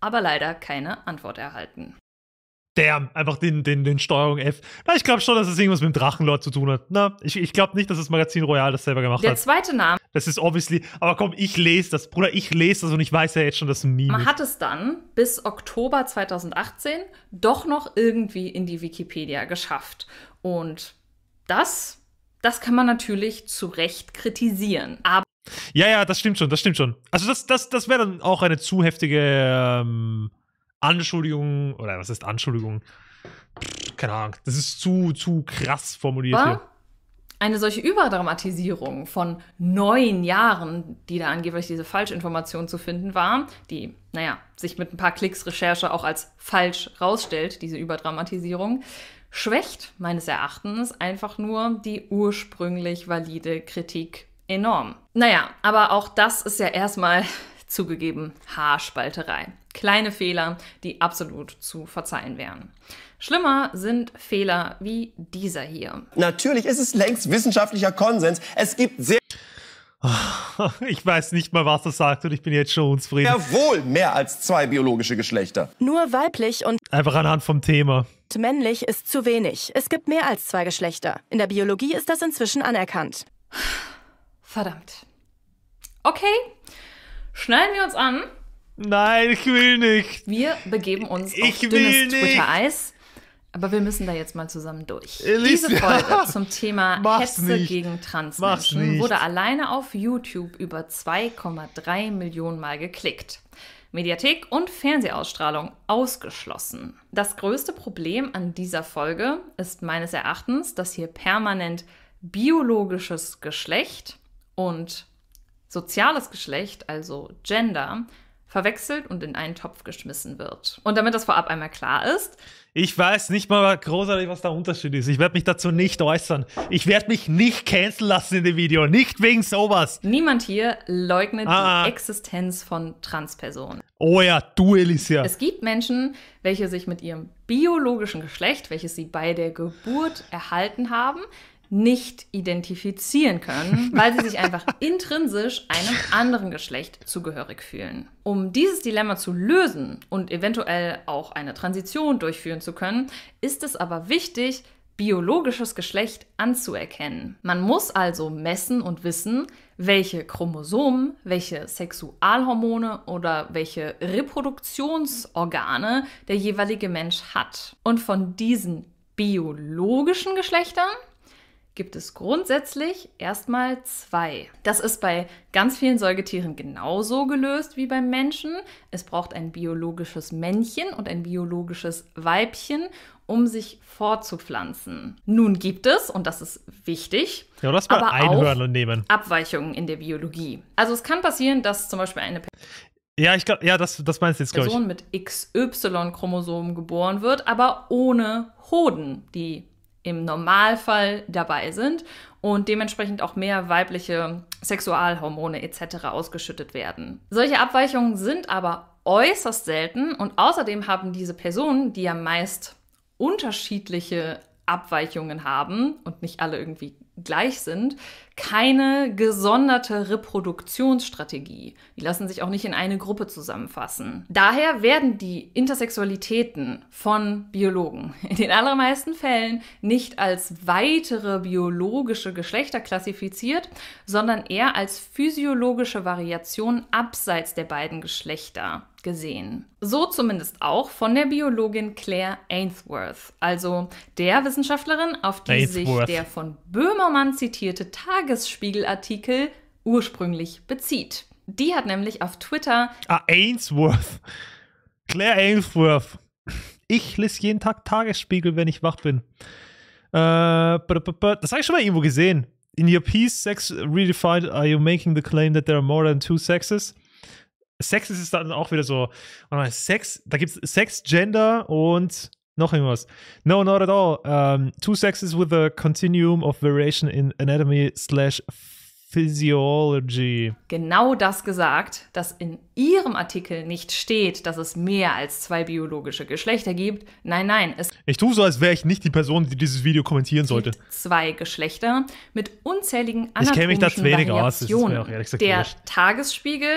aber leider keine Antwort erhalten damn, einfach den, den, den Steuerung F. Na, ich glaube schon, dass es irgendwas mit dem Drachenlord zu tun hat. Na, ich, ich glaube nicht, dass das Magazin Royal das selber gemacht Der hat. Der zweite Name. Das ist obviously, aber komm, ich lese das, Bruder, ich lese das und ich weiß ja jetzt schon, dass es ein Meme Man ist. hat es dann bis Oktober 2018 doch noch irgendwie in die Wikipedia geschafft. Und das, das kann man natürlich zu Recht kritisieren. Aber ja, ja, das stimmt schon, das stimmt schon. Also das, das, das wäre dann auch eine zu heftige ähm, Anschuldigungen, oder was ist Anschuldigung? Keine Ahnung, das ist zu, zu krass formuliert War? hier. Eine solche Überdramatisierung von neun Jahren, die da angeblich diese Falschinformation zu finden war, die, naja, sich mit ein paar Klicks Recherche auch als falsch rausstellt, diese Überdramatisierung, schwächt meines Erachtens einfach nur die ursprünglich valide Kritik enorm. Naja, aber auch das ist ja erstmal *laughs* zugegeben Haarspalterei. Kleine Fehler, die absolut zu verzeihen wären. Schlimmer sind Fehler wie dieser hier. Natürlich ist es längst wissenschaftlicher Konsens. Es gibt sehr ah, *laughs* ich weiß nicht mal, was das sagt und ich bin jetzt schon unzufrieden. Jawohl, mehr als zwei biologische Geschlechter. Nur weiblich und. Einfach anhand vom Thema. Männlich ist zu wenig. Es gibt mehr als zwei Geschlechter. In der Biologie ist das inzwischen anerkannt. Verdammt. Okay, schneiden wir uns an Nein, ich will nicht. Wir begeben uns ich auf dünnes Twitter-Eis. Aber wir müssen da jetzt mal zusammen durch. Elisa, Diese Folge *laughs* zum Thema Hetze nicht. gegen Transmenschen wurde alleine auf YouTube über 2,3 Millionen Mal geklickt. Mediathek und Fernsehausstrahlung ausgeschlossen. Das größte Problem an dieser Folge ist meines Erachtens, dass hier permanent biologisches Geschlecht und soziales Geschlecht, also Gender, verwechselt und in einen Topf geschmissen wird. Und damit das vorab einmal klar ist. Ich weiß nicht mal großartig, was der Unterschied ist. Ich werde mich dazu nicht äußern. Ich werde mich nicht canceln lassen in dem Video. Nicht wegen sowas. Niemand hier leugnet ah, die ah. Existenz von Transpersonen. Oh ja, du, Elisia. Es gibt Menschen, welche sich mit ihrem biologischen Geschlecht, welches sie bei der Geburt erhalten haben, nicht identifizieren können, weil sie sich einfach *laughs* intrinsisch einem anderen Geschlecht zugehörig fühlen. Um dieses Dilemma zu lösen und eventuell auch eine Transition durchführen zu können, ist es aber wichtig, biologisches Geschlecht anzuerkennen. Man muss also messen und wissen, welche Chromosomen, welche Sexualhormone oder welche Reproduktionsorgane der jeweilige Mensch hat. Und von diesen biologischen Geschlechtern gibt es grundsätzlich erstmal zwei. Das ist bei ganz vielen Säugetieren genauso gelöst wie beim Menschen. Es braucht ein biologisches Männchen und ein biologisches Weibchen, um sich fortzupflanzen. Nun gibt es, und das ist wichtig, ja, das aber Einhörner auch nehmen. Abweichungen in der Biologie. Also es kann passieren, dass zum Beispiel eine ja, ich glaube, ja, das, das meinst du jetzt, glaube ich. Person mit XY-Chromosomen geboren wird, aber ohne Hoden, die im Normalfall dabei sind und dementsprechend auch mehr weibliche Sexualhormone etc. ausgeschüttet werden. Solche Abweichungen sind aber äußerst selten und außerdem haben diese Personen, die ja meist unterschiedliche Abweichungen haben und nicht alle irgendwie gleich sind, keine gesonderte Reproduktionsstrategie. Die lassen sich auch nicht in eine Gruppe zusammenfassen. Daher werden die Intersexualitäten von Biologen in den allermeisten Fällen nicht als weitere biologische Geschlechter klassifiziert, sondern eher als physiologische Variation abseits der beiden Geschlechter gesehen. So zumindest auch von der Biologin Claire Ainsworth, also der Wissenschaftlerin, auf die Ainsworth. sich der von Böhmermann zitierte Tagesspiegelartikel ursprünglich bezieht. Die hat nämlich auf Twitter. Ah, Ainsworth. Claire Ainsworth. Ich lese jeden Tag Tagesspiegel, wenn ich wach bin. Äh, das habe ich schon mal irgendwo gesehen. In your piece, Sex Redefined, are you making the claim that there are more than two sexes? Sex ist es dann auch wieder so. Sex, da gibt es Sex, Gender und noch irgendwas. No, not at all. Um, ähm, two sexes with a continuum of variation in anatomy slash physiology. Genau das gesagt, dass in Ihrem Artikel nicht steht, dass es mehr als zwei biologische Geschlechter gibt. Nein, nein. Es ich tue so, als wäre ich nicht die Person, die dieses Video kommentieren sollte. Zwei Geschlechter mit unzähligen anatomischen ich kenne mich da wenig Aus. Das ist mir auch ehrlich gesagt Der Tagesspiegel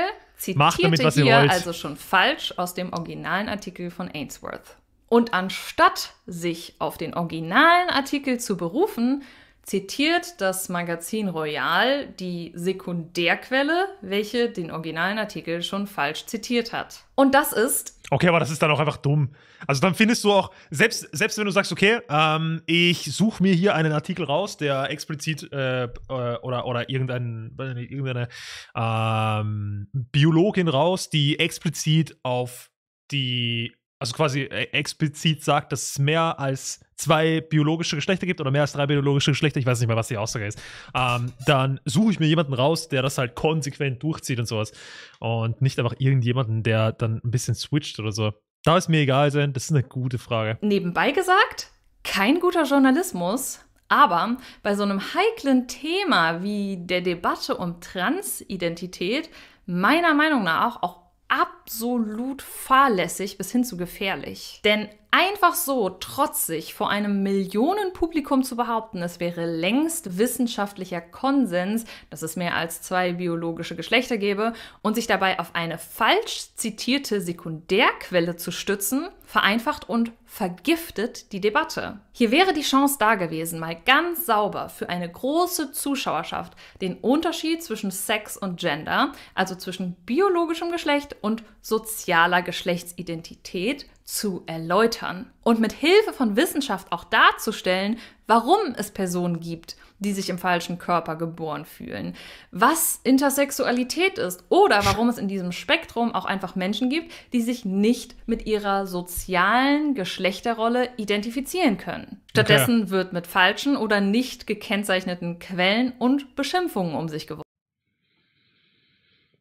Macht damit, was ihr wollt. also schon falsch aus dem originalen Artikel von Ainsworth. Und anstatt sich auf den originalen Artikel zu berufen, zitiert das Magazin Royal die Sekundärquelle, welche den originalen Artikel schon falsch zitiert hat. Und das ist. Okay, aber das ist dann auch einfach dumm. Also dann findest du auch, selbst, selbst wenn du sagst, okay, ähm, ich suche mir hier einen Artikel raus, der explizit äh, äh oder, oder irgendein, irgendeine ähm, Biologin raus, die explizit auf die also quasi äh, explizit sagt, dass es mehr als zwei biologische Geschlechter gibt oder mehr als drei biologische Geschlechter, ich weiß nicht mehr, was die Aussage ist, ähm, dann suche ich mir jemanden raus, der das halt konsequent durchzieht und sowas. Und nicht einfach irgendjemanden, der dann ein bisschen switcht oder so. Da ist mir egal sein, das ist eine gute Frage. Nebenbei gesagt, kein guter Journalismus, aber bei so einem heiklen Thema wie der Debatte um Transidentität, meiner Meinung nach auch, auch absolut fahrlässig bis hin zu gefährlich. Denn Einfach so trotzig vor einem Millionenpublikum zu behaupten, es wäre längst wissenschaftlicher Konsens, dass es mehr als zwei biologische Geschlechter gäbe, und sich dabei auf eine falsch zitierte Sekundärquelle zu stützen, vereinfacht und vergiftet die Debatte. Hier wäre die Chance da gewesen, mal ganz sauber für eine große Zuschauerschaft den Unterschied zwischen Sex und Gender, also zwischen biologischem Geschlecht und sozialer Geschlechtsidentität, zu erläutern und mit Hilfe von Wissenschaft auch darzustellen, warum es Personen gibt, die sich im falschen Körper geboren fühlen, was Intersexualität ist oder warum es in diesem Spektrum auch einfach Menschen gibt, die sich nicht mit ihrer sozialen Geschlechterrolle identifizieren können. Stattdessen okay. wird mit falschen oder nicht gekennzeichneten Quellen und Beschimpfungen um sich geworfen.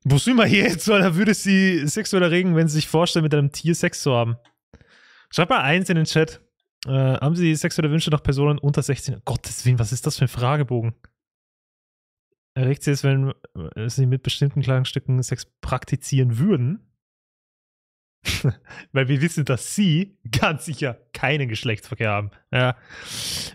Musst du immer hier jetzt, Da würde sie sexuell erregen, wenn sie sich vorstellen, mit einem Tier Sex zu haben? Schreibt mal eins in den Chat. Äh, haben Sie sexuelle Wünsche nach Personen unter 16? Gottes Willen, was ist das für ein Fragebogen? Erregt Sie es, wenn äh, Sie mit bestimmten Kleidungsstücken Sex praktizieren würden? *laughs* Weil wir wissen, dass Sie ganz sicher keinen Geschlechtsverkehr haben. Ja.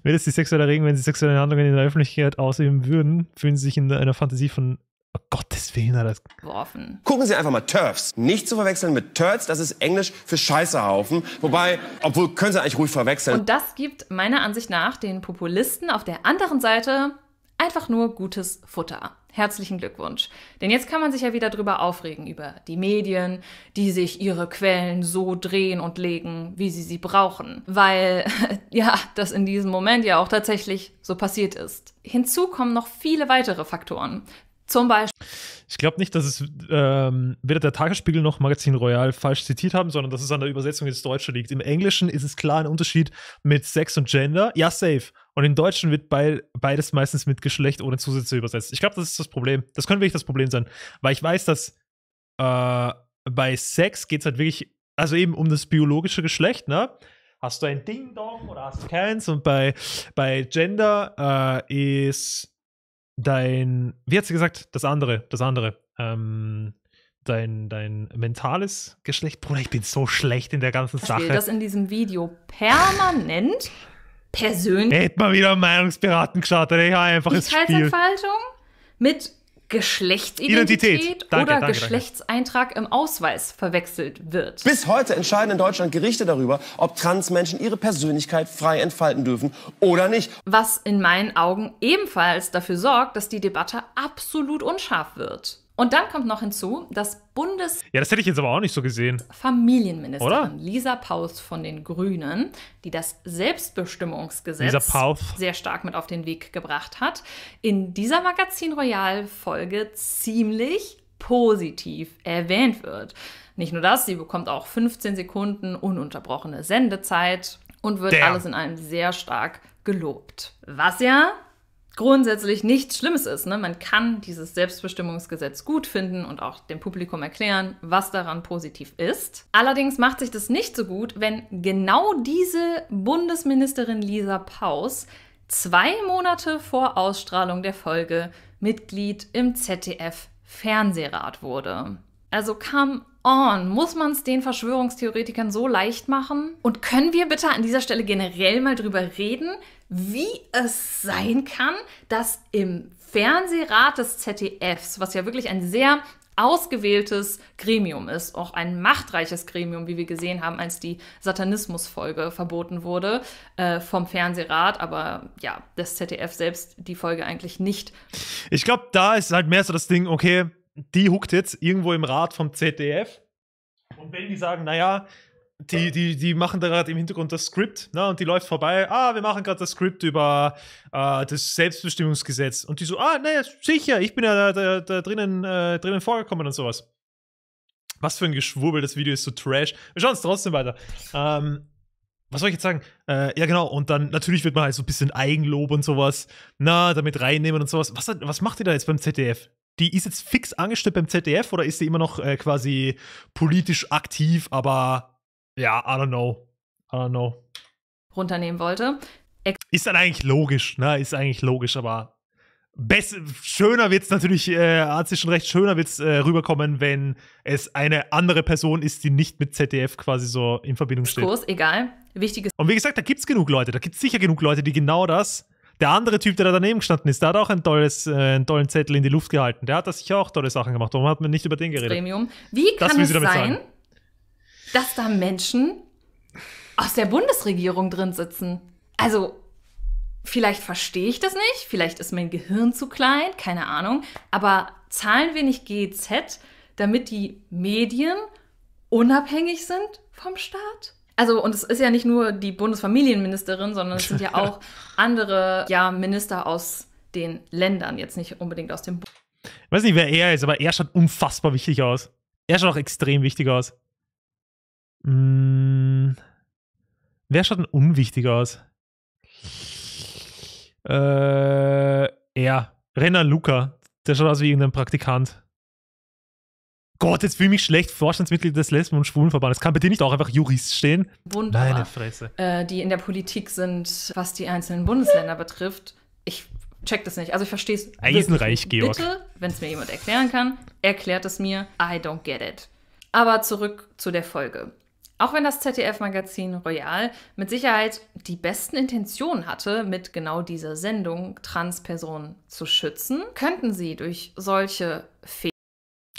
Wenn es Sie sexuell erregen, wenn Sie sexuelle Handlungen in der Öffentlichkeit ausüben würden, fühlen Sie sich in einer Fantasie von Oh Gottes Willen hat das geworfen. Gucken Sie einfach mal Turfs. Nicht zu verwechseln mit Turds, das ist Englisch für Scheißehaufen. Wobei, obwohl können Sie eigentlich ruhig verwechseln. Und das gibt meiner Ansicht nach den Populisten auf der anderen Seite einfach nur gutes Futter. Herzlichen Glückwunsch. Denn jetzt kann man sich ja wieder drüber aufregen, über die Medien, die sich ihre Quellen so drehen und legen, wie sie sie brauchen. Weil, *laughs* ja, das in diesem Moment ja auch tatsächlich so passiert ist. Hinzu kommen noch viele weitere Faktoren. Zum Beispiel. Ich glaube nicht, dass es ähm, weder der Tagesspiegel noch Magazin Royal falsch zitiert haben, sondern dass es an der Übersetzung ins Deutsche liegt. Im Englischen ist es klar ein Unterschied mit Sex und Gender. Ja, safe. Und im Deutschen wird beides meistens mit Geschlecht ohne Zusätze übersetzt. Ich glaube, das ist das Problem. Das könnte wirklich das Problem sein. Weil ich weiß, dass äh, bei Sex geht es halt wirklich, also eben um das biologische Geschlecht, ne? Hast du ein Ding-Dong oder hast du keins? Und bei, bei Gender äh, ist dein, wie hat sie gesagt, das andere, das andere, ähm, dein, dein mentales Geschlecht. Bruder, ich bin so schlecht in der ganzen ich Sache. das in diesem Video permanent persönlich. Hätte mal wieder Meinungsberaten geschaut, oder? Ja, einfaches Spiel. mit Geschlechtsidentität Identität. oder danke, Geschlechtseintrag danke. im Ausweis verwechselt wird. Bis heute entscheiden in Deutschland Gerichte darüber, ob Transmenschen ihre Persönlichkeit frei entfalten dürfen oder nicht. Was in meinen Augen ebenfalls dafür sorgt, dass die Debatte absolut unscharf wird. Und dann kommt noch hinzu, dass Bundes. Ja, das hätte ich jetzt aber auch nicht so gesehen. Familienministerin Oder? Lisa Paus von den Grünen, die das Selbstbestimmungsgesetz sehr stark mit auf den Weg gebracht hat, in dieser Magazin Royal Folge ziemlich positiv erwähnt wird. Nicht nur das, sie bekommt auch 15 Sekunden ununterbrochene Sendezeit und wird Damn. alles in allem sehr stark gelobt. Was ja grundsätzlich nichts Schlimmes ist. Ne? Man kann dieses Selbstbestimmungsgesetz gut finden und auch dem Publikum erklären, was daran positiv ist. Allerdings macht sich das nicht so gut, wenn genau diese Bundesministerin Lisa Paus zwei Monate vor Ausstrahlung der Folge Mitglied im ZDF Fernsehrat wurde. Also come on, muss man es den Verschwörungstheoretikern so leicht machen? Und können wir bitte an dieser Stelle generell mal drüber reden, wie es sein kann, dass im Fernsehrat des ZDFs, was ja wirklich ein sehr ausgewähltes Gremium ist, auch ein machtreiches Gremium, wie wir gesehen haben, als die Satanismusfolge verboten wurde äh, vom Fernsehrat, aber ja, das ZDF selbst die Folge eigentlich nicht. Ich glaube, da ist halt mehr so das Ding, okay, die huckt jetzt irgendwo im Rat vom ZDF und wenn die sagen, naja, die, die, die machen da gerade im Hintergrund das Skript, ne? Und die läuft vorbei, ah, wir machen gerade das Skript über äh, das Selbstbestimmungsgesetz. Und die so, ah, naja, sicher, ich bin ja da, da, da drinnen, äh, drinnen vorgekommen und sowas. Was für ein Geschwurbel, das Video ist so trash. Wir schauen es trotzdem weiter. Ähm, was soll ich jetzt sagen? Äh, ja, genau, und dann natürlich wird man halt so ein bisschen Eigenlob und sowas, na, damit reinnehmen und sowas. Was, was macht ihr da jetzt beim ZDF? Die ist jetzt fix angestellt beim ZDF oder ist sie immer noch äh, quasi politisch aktiv, aber ja, I don't know. I don't know. Runternehmen wollte. Ist dann eigentlich logisch, ne? Ist eigentlich logisch, aber Best, schöner wird es natürlich, äh, hat sie schon recht, schöner wird es äh, rüberkommen, wenn es eine andere Person ist, die nicht mit ZDF quasi so in Verbindung steht. Groß, egal. Wichtiges. Und wie gesagt, da gibt es genug Leute, da gibt es sicher genug Leute, die genau das. Der andere Typ, der da daneben gestanden ist, der hat auch ein tolles, äh, einen tollen Zettel in die Luft gehalten. Der hat da sicher auch tolle Sachen gemacht. Warum hat man nicht über den geredet? Premium. Wie kann das, es sein, sagen? dass da Menschen aus der Bundesregierung drin sitzen. Also, vielleicht verstehe ich das nicht, vielleicht ist mein Gehirn zu klein, keine Ahnung, aber zahlen wir nicht GZ, damit die Medien unabhängig sind vom Staat? Also, und es ist ja nicht nur die Bundesfamilienministerin, sondern es sind ja *laughs* auch andere ja, Minister aus den Ländern, jetzt nicht unbedingt aus dem. Bu ich weiß nicht, wer er ist, aber er schaut unfassbar wichtig aus. Er schaut auch extrem wichtig aus. Mh, hm. wer schaut denn unwichtig aus? Äh, er. Renner Luca. Der schaut aus wie irgendein Praktikant. Gott, jetzt fühle ich mich schlecht. Vorstandsmitglied des Lesben- und Schwulenverbandes. Kann bei dir nicht auch einfach Jurist stehen? Wunderbar. Meine Fresse. Äh, die in der Politik sind, was die einzelnen Bundesländer betrifft. Ich check das nicht. Also ich verstehe es. Eisenreich, Bitte, Georg. Bitte, wenn es mir jemand erklären kann, erklärt es mir. I don't get it. Aber zurück zu der Folge. Auch wenn das ZDF-Magazin Royal mit Sicherheit die besten Intentionen hatte, mit genau dieser Sendung Transpersonen zu schützen, könnten sie durch solche Fehler.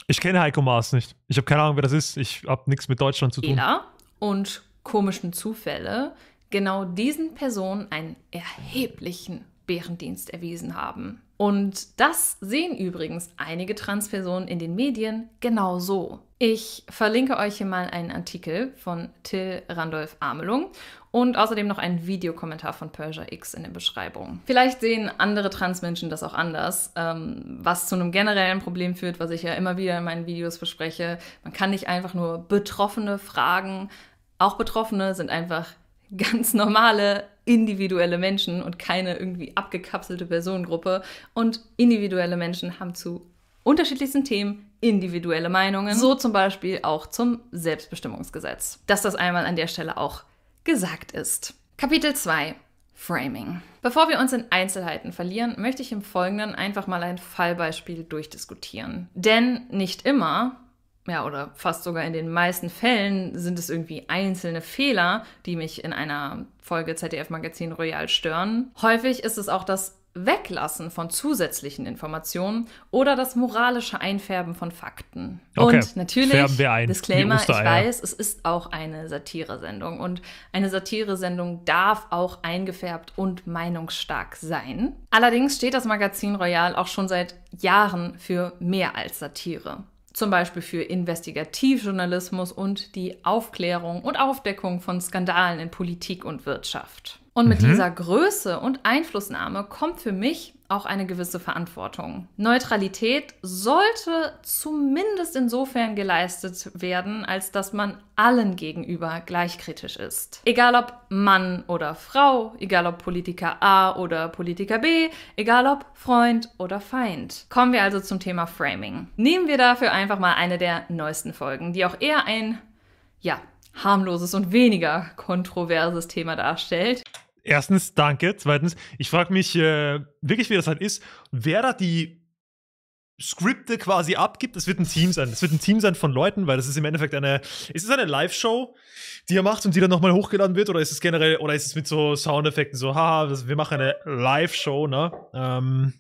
Ich kenne Heiko Maas nicht. Ich habe keine Ahnung, wer das ist. Ich habe nichts mit Deutschland zu tun. Fehler und komischen Zufälle genau diesen Personen einen erheblichen Bärendienst erwiesen haben. Und das sehen übrigens einige Transpersonen in den Medien genau so. Ich verlinke euch hier mal einen Artikel von Till Randolph Amelung und außerdem noch einen Videokommentar von Persia X in der Beschreibung. Vielleicht sehen andere Transmenschen das auch anders, ähm, was zu einem generellen Problem führt, was ich ja immer wieder in meinen Videos bespreche. Man kann nicht einfach nur Betroffene fragen. Auch Betroffene sind einfach ganz normale individuelle Menschen und keine irgendwie abgekapselte Personengruppe. Und individuelle Menschen haben zu unterschiedlichsten Themen individuelle Meinungen. So zum Beispiel auch zum Selbstbestimmungsgesetz. Dass das einmal an der Stelle auch gesagt ist. Kapitel 2. Framing. Bevor wir uns in Einzelheiten verlieren, möchte ich im Folgenden einfach mal ein Fallbeispiel durchdiskutieren. Denn nicht immer ja, oder fast sogar in den meisten Fällen sind es irgendwie einzelne Fehler, die mich in einer Folge ZDF Magazin Royal stören. Häufig ist es auch das Weglassen von zusätzlichen Informationen oder das moralische Einfärben von Fakten. Okay. Und natürlich, wir ein, Disclaimer, ich weiß, es ist auch eine Satiresendung und eine Satiresendung darf auch eingefärbt und meinungsstark sein. Allerdings steht das Magazin Royal auch schon seit Jahren für mehr als Satire zum Beispiel für Investigativjournalismus und die Aufklärung und Aufdeckung von Skandalen in Politik und Wirtschaft. Und mit mhm. dieser Größe und Einflussnahme kommt für mich auch eine gewisse Verantwortung. Neutralität sollte zumindest insofern geleistet werden, als dass man allen gegenüber gleichkritisch ist. Egal ob Mann oder Frau, egal ob Politiker A oder Politiker B, egal ob Freund oder Feind. Kommen wir also zum Thema Framing. Nehmen wir dafür einfach mal eine der neuesten Folgen, die auch eher ein, ja, harmloses und weniger kontroverses Thema darstellt. Erstens, danke. Zweitens, ich frage mich äh, wirklich, wie das halt ist, wer da die Skripte quasi abgibt. Es wird ein Team sein. Es wird ein Team sein von Leuten, weil das ist im Endeffekt eine. Ist es eine Live-Show, die er macht und die dann nochmal hochgeladen wird? Oder ist es generell, oder ist es mit so Soundeffekten so, haha, wir machen eine Live-Show, ne? Ähm,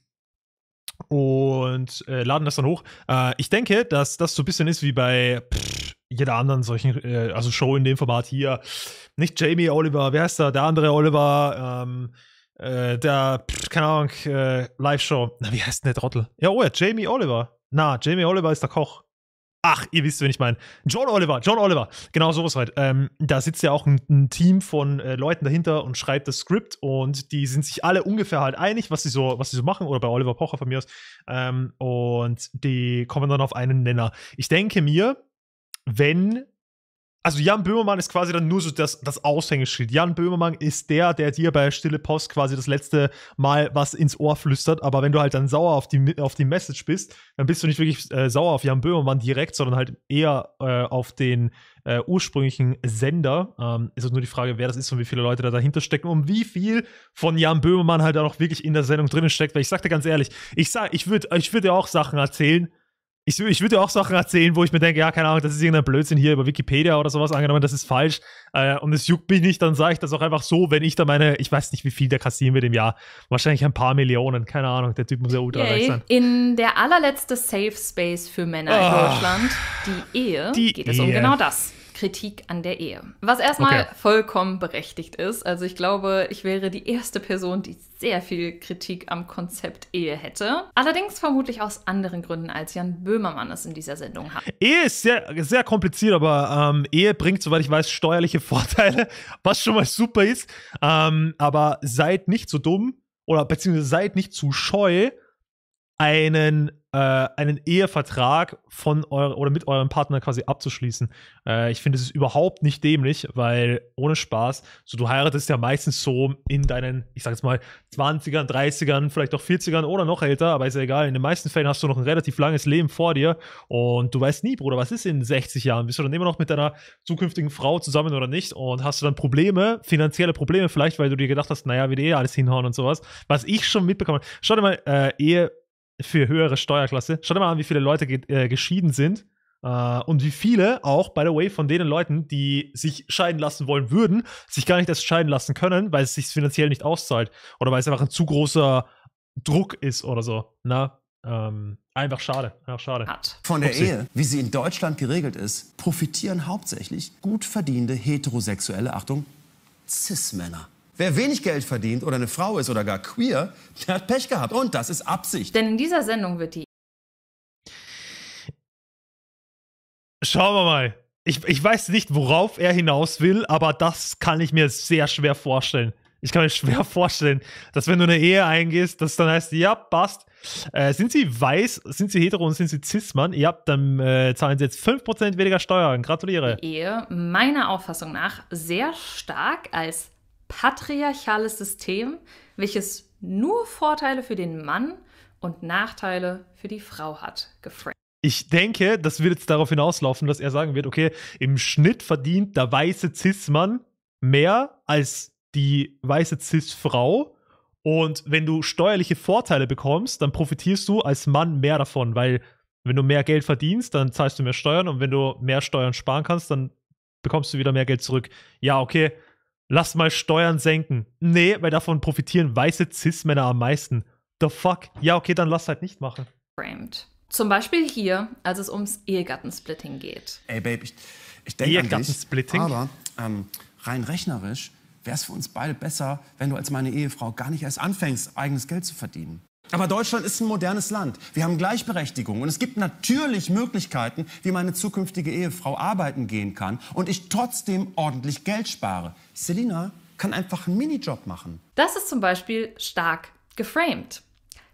und äh, laden das dann hoch. Äh, ich denke, dass das so ein bisschen ist wie bei. Pff, jeder anderen solchen, äh, also Show in dem Format hier. Nicht Jamie Oliver, wer heißt da? Der andere Oliver, ähm, äh, der, pff, keine Ahnung, äh, Live-Show. Na, wie heißt denn der Trottel? Ja, oh ja, Jamie Oliver. Na, Jamie Oliver ist der Koch. Ach, ihr wisst, wen ich meine. John Oliver, John Oliver. Genau sowas halt. Ähm, da sitzt ja auch ein, ein Team von äh, Leuten dahinter und schreibt das Skript und die sind sich alle ungefähr halt einig, was sie so, was sie so machen oder bei Oliver Pocher von mir aus. Ähm, und die kommen dann auf einen Nenner. Ich denke mir, wenn also Jan Böhmermann ist quasi dann nur so das, das Aushängeschild. Jan Böhmermann ist der, der dir bei Stille Post quasi das letzte Mal was ins Ohr flüstert. Aber wenn du halt dann sauer auf die, auf die Message bist, dann bist du nicht wirklich äh, sauer auf Jan Böhmermann direkt, sondern halt eher äh, auf den äh, ursprünglichen Sender. Ähm, ist auch nur die Frage, wer das ist und wie viele Leute da dahinter stecken und wie viel von Jan Böhmermann halt da noch wirklich in der Sendung drin steckt. Weil ich sag dir ganz ehrlich, ich sag, ich würde ich würd dir auch Sachen erzählen, ich, ich würde auch Sachen erzählen, wo ich mir denke, ja, keine Ahnung, das ist irgendein Blödsinn hier über Wikipedia oder sowas angenommen, das ist falsch äh, und es juckt mich nicht, dann sage ich das auch einfach so, wenn ich da meine, ich weiß nicht, wie viel der kassieren wird im Jahr, wahrscheinlich ein paar Millionen, keine Ahnung, der Typ muss ja ultra reich sein. In der allerletzte Safe Space für Männer oh, in ah. Deutschland, die Ehe, die geht Ehe. es um genau das. Kritik an der Ehe. Was erstmal okay. vollkommen berechtigt ist. Also ich glaube, ich wäre die erste Person, die sehr viel Kritik am Konzept Ehe hätte. Allerdings vermutlich aus anderen Gründen, als Jan Böhmermann es in dieser Sendung hat. Ehe ist sehr, sehr kompliziert, aber ähm, Ehe bringt, soweit ich weiß, steuerliche *laughs* Vorteile, was schon mal super ist. Ähm, aber seid nicht so dumm oder beziehungsweise seid nicht zu scheu, einen, äh, einen Ehevertrag von eurem oder mit eurem Partner quasi abzuschließen. Äh, ich finde, es ist überhaupt nicht dämlich, weil ohne Spaß, so du heiratest ja meistens so in deinen, ich sag jetzt mal, 20ern, 30ern, vielleicht auch 40ern oder noch älter, aber ist ja egal. In den meisten Fällen hast du noch ein relativ langes Leben vor dir und du weißt nie, Bruder, was ist in 60 Jahren? Bist du dann immer noch mit deiner zukünftigen Frau zusammen oder nicht? Und hast du dann Probleme, finanzielle Probleme vielleicht, weil du dir gedacht hast, naja, wie die eh alles hinhauen und sowas, was ich schon mitbekommen habe. Schau dir mal, äh, Ehe für höhere Steuerklasse. Schaut mal an, wie viele Leute ge äh, geschieden sind äh, und wie viele auch, by the way, von den Leuten, die sich scheiden lassen wollen würden, sich gar nicht erst scheiden lassen können, weil es sich finanziell nicht auszahlt oder weil es einfach ein zu großer Druck ist oder so. Na, ne? ähm, einfach schade, einfach schade. Von der Upsi. Ehe, wie sie in Deutschland geregelt ist, profitieren hauptsächlich gut verdiente heterosexuelle, Achtung, Cis-Männer. Wer wenig Geld verdient oder eine Frau ist oder gar queer, der hat Pech gehabt. Und das ist Absicht. Denn in dieser Sendung wird die. Schauen wir mal. Ich, ich weiß nicht, worauf er hinaus will, aber das kann ich mir sehr schwer vorstellen. Ich kann mir schwer vorstellen, dass wenn du eine Ehe eingehst, dass dann heißt, ja, passt. Äh, sind sie weiß, sind sie hetero und sind sie cis-Mann? Ja, dann äh, zahlen sie jetzt 5% weniger Steuern. Gratuliere. Die Ehe meiner Auffassung nach sehr stark als patriarchales System, welches nur Vorteile für den Mann und Nachteile für die Frau hat, geframed. Ich denke, das wird jetzt darauf hinauslaufen, dass er sagen wird, okay, im Schnitt verdient der weiße Cis-Mann mehr als die weiße Cis-Frau. Und wenn du steuerliche Vorteile bekommst, dann profitierst du als Mann mehr davon, weil wenn du mehr Geld verdienst, dann zahlst du mehr Steuern und wenn du mehr Steuern sparen kannst, dann bekommst du wieder mehr Geld zurück. Ja, okay, Lass mal Steuern senken. Nee, weil davon profitieren weiße Cis-Männer am meisten. The fuck? Ja, okay, dann lass halt nicht machen. Framed. Zum Beispiel hier, als es ums Ehegattensplitting geht. Ey, Babe, ich, ich denke Ehegattensplitting? An dich, aber ähm, rein rechnerisch wäre es für uns beide besser, wenn du als meine Ehefrau gar nicht erst anfängst, eigenes Geld zu verdienen. Aber Deutschland ist ein modernes Land. Wir haben Gleichberechtigung. Und es gibt natürlich Möglichkeiten, wie meine zukünftige Ehefrau arbeiten gehen kann und ich trotzdem ordentlich Geld spare. Selina kann einfach einen Minijob machen. Das ist zum Beispiel stark geframed.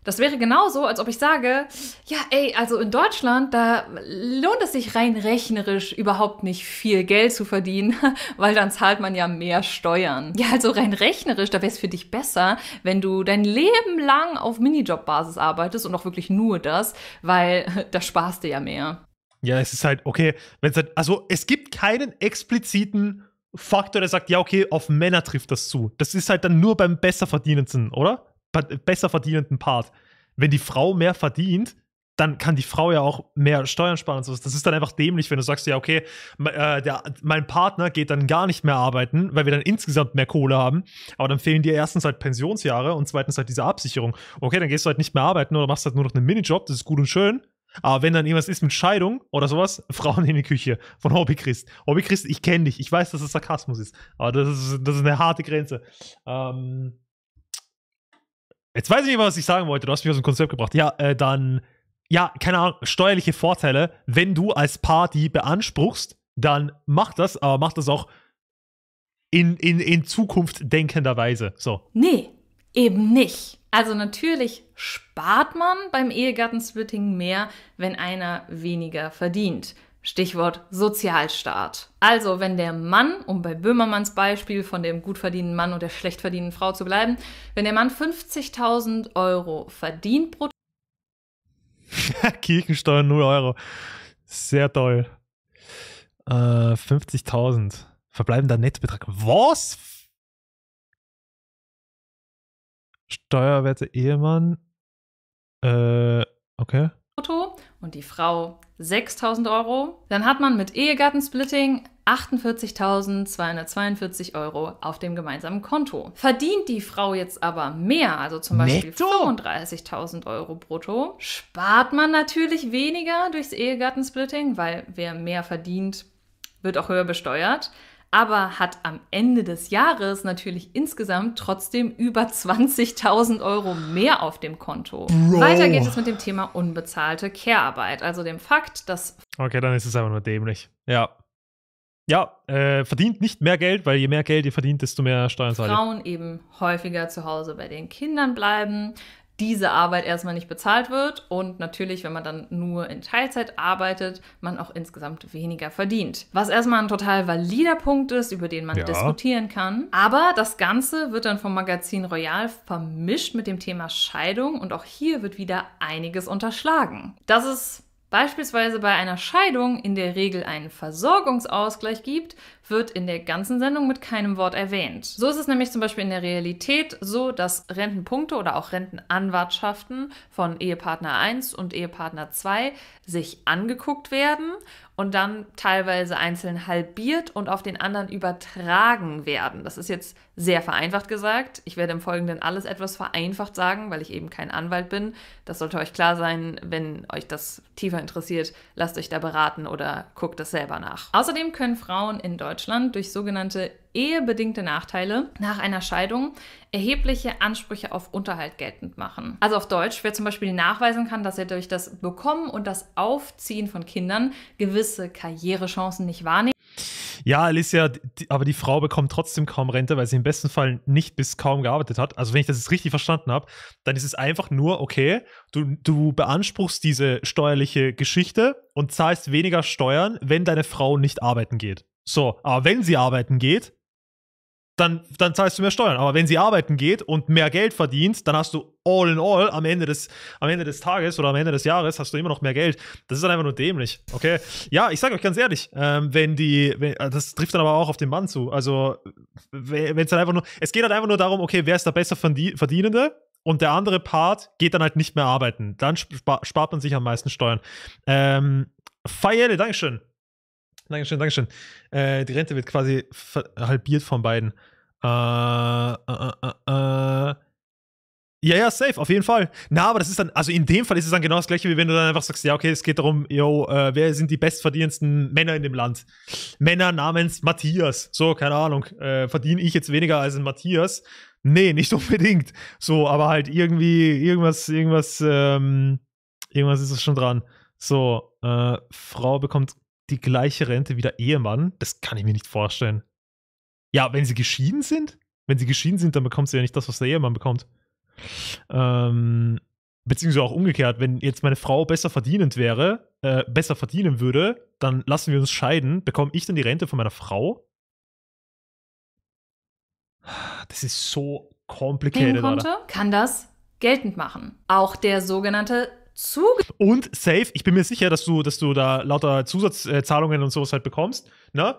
Das wäre genauso, als ob ich sage, ja, ey, also in Deutschland, da lohnt es sich rein rechnerisch überhaupt nicht viel Geld zu verdienen, *laughs* weil dann zahlt man ja mehr Steuern. Ja, also rein rechnerisch, da wäre es für dich besser, wenn du dein Leben lang auf Minijobbasis arbeitest und auch wirklich nur das, weil *laughs* da sparst du ja mehr. Ja, es ist halt, okay, wenn es halt, also es gibt keinen expliziten Faktor, der sagt, ja, okay, auf Männer trifft das zu. Das ist halt dann nur beim Besserverdienendsten, oder? besser verdienenden Part. Wenn die Frau mehr verdient, dann kann die Frau ja auch mehr Steuern sparen und sowas. Das ist dann einfach dämlich, wenn du sagst, ja, okay, äh, der, mein Partner geht dann gar nicht mehr arbeiten, weil wir dann insgesamt mehr Kohle haben. Aber dann fehlen dir erstens halt Pensionsjahre und zweitens halt diese Absicherung. Okay, dann gehst du halt nicht mehr arbeiten oder machst halt nur noch einen Minijob, das ist gut und schön. Aber wenn dann irgendwas ist mit Scheidung oder sowas, *laughs* Frauen in die Küche von Hobbychrist. Hobbychrist, ich kenne dich, ich weiß, dass es das Sarkasmus ist, aber das ist, das ist eine harte Grenze. Ähm, Jetzt weiß ich nicht, was ich sagen wollte. Du hast mich aus dem Konzept gebracht. Ja, äh, dann, ja, keine Ahnung, steuerliche Vorteile. Wenn du als Party beanspruchst, dann mach das, aber mach das auch in, in, in Zukunft denkender Weise. So. Nee, eben nicht. Also natürlich spart man beim Ehegattensplitting mehr, wenn einer weniger verdient. Stichwort Sozialstaat. Also, wenn der Mann, um bei Böhmermanns Beispiel von dem gut verdienenden Mann und der schlecht verdienenden Frau zu bleiben, wenn der Mann 50.000 Euro verdient pro *laughs* Kirchensteuer 0 Euro. Sehr toll. Äh, 50.000. Verbleibender Netzbetrag. Was? Steuerwerte Ehemann. Äh, okay. Und die Frau 6.000 Euro. Dann hat man mit Ehegattensplitting 48.242 Euro auf dem gemeinsamen Konto. Verdient die Frau jetzt aber mehr, also zum Beispiel 35.000 Euro brutto, spart man natürlich weniger durchs Ehegattensplitting, weil wer mehr verdient, wird auch höher besteuert aber hat am Ende des Jahres natürlich insgesamt trotzdem über 20.000 Euro mehr auf dem Konto. Bro. Weiter geht es mit dem Thema unbezahlte Care-Arbeit, also dem Fakt, dass. Okay, dann ist es einfach nur dämlich. Ja. Ja, äh, verdient nicht mehr Geld, weil je mehr Geld ihr verdient, desto mehr Steuern zahlt. Frauen eben häufiger zu Hause bei den Kindern bleiben diese Arbeit erstmal nicht bezahlt wird und natürlich, wenn man dann nur in Teilzeit arbeitet, man auch insgesamt weniger verdient. Was erstmal ein total valider Punkt ist, über den man ja. diskutieren kann. Aber das Ganze wird dann vom Magazin Royal vermischt mit dem Thema Scheidung und auch hier wird wieder einiges unterschlagen. Das ist beispielsweise bei einer Scheidung in der Regel einen Versorgungsausgleich gibt, wird in der ganzen Sendung mit keinem Wort erwähnt. So ist es nämlich zum Beispiel in der Realität so, dass Rentenpunkte oder auch Rentenanwartschaften von Ehepartner 1 und Ehepartner 2 sich angeguckt werden und dann teilweise einzeln halbiert und auf den anderen übertragen werden. Das ist jetzt sehr vereinfacht gesagt. Ich werde im Folgenden alles etwas vereinfacht sagen, weil ich eben kein Anwalt bin. Das sollte euch klar sein. Wenn euch das tiefer interessiert, lasst euch da beraten oder guckt das selber nach. Außerdem können Frauen in Deutschland durch sogenannte ehebedingte Nachteile nach einer Scheidung erhebliche Ansprüche auf Unterhalt geltend machen. Also auf Deutsch, wer zum Beispiel nachweisen kann, dass er durch das Bekommen und das Aufziehen von Kindern gewisse Karrierechancen nicht wahrnimmt, ja, Alicia, die, aber die Frau bekommt trotzdem kaum Rente, weil sie im besten Fall nicht bis kaum gearbeitet hat. Also wenn ich das jetzt richtig verstanden habe, dann ist es einfach nur, okay, du, du beanspruchst diese steuerliche Geschichte und zahlst weniger Steuern, wenn deine Frau nicht arbeiten geht. So, aber wenn sie arbeiten geht, dann, dann zahlst du mehr Steuern. Aber wenn sie arbeiten geht und mehr Geld verdient, dann hast du all in all am Ende des, am Ende des Tages oder am Ende des Jahres hast du immer noch mehr Geld. Das ist dann einfach nur dämlich. Okay. Ja, ich sage euch ganz ehrlich, ähm, wenn die, wenn, äh, das trifft dann aber auch auf den Mann zu. Also, wenn es dann einfach nur, es geht halt einfach nur darum, okay, wer ist der besser Verdienende? Und der andere Part geht dann halt nicht mehr arbeiten. Dann spart man sich am meisten Steuern. Ähm, Fayele, Dankeschön. Dankeschön, Dankeschön. Äh, die Rente wird quasi halbiert von beiden. Äh, äh, äh, äh, äh. Ja, ja, safe, auf jeden Fall. Na, aber das ist dann, also in dem Fall ist es dann genau das gleiche, wie wenn du dann einfach sagst, ja, okay, es geht darum, yo, äh, wer sind die bestverdiensten Männer in dem Land? Männer namens Matthias. So, keine Ahnung. Äh, verdiene ich jetzt weniger als ein Matthias? Nee, nicht *laughs* unbedingt. So, aber halt irgendwie, irgendwas, irgendwas, ähm, irgendwas ist es schon dran. So, äh, Frau bekommt die gleiche Rente wie der Ehemann? Das kann ich mir nicht vorstellen. Ja, wenn sie geschieden sind? Wenn sie geschieden sind, dann bekommt sie ja nicht das, was der Ehemann bekommt. Ähm, beziehungsweise auch umgekehrt, wenn jetzt meine Frau besser verdienend wäre, äh, besser verdienen würde, dann lassen wir uns scheiden, bekomme ich dann die Rente von meiner Frau? Das ist so complicated. Konto kann das geltend machen. Auch der sogenannte Zuge und safe, ich bin mir sicher, dass du, dass du da lauter Zusatzzahlungen und sowas halt bekommst, ne?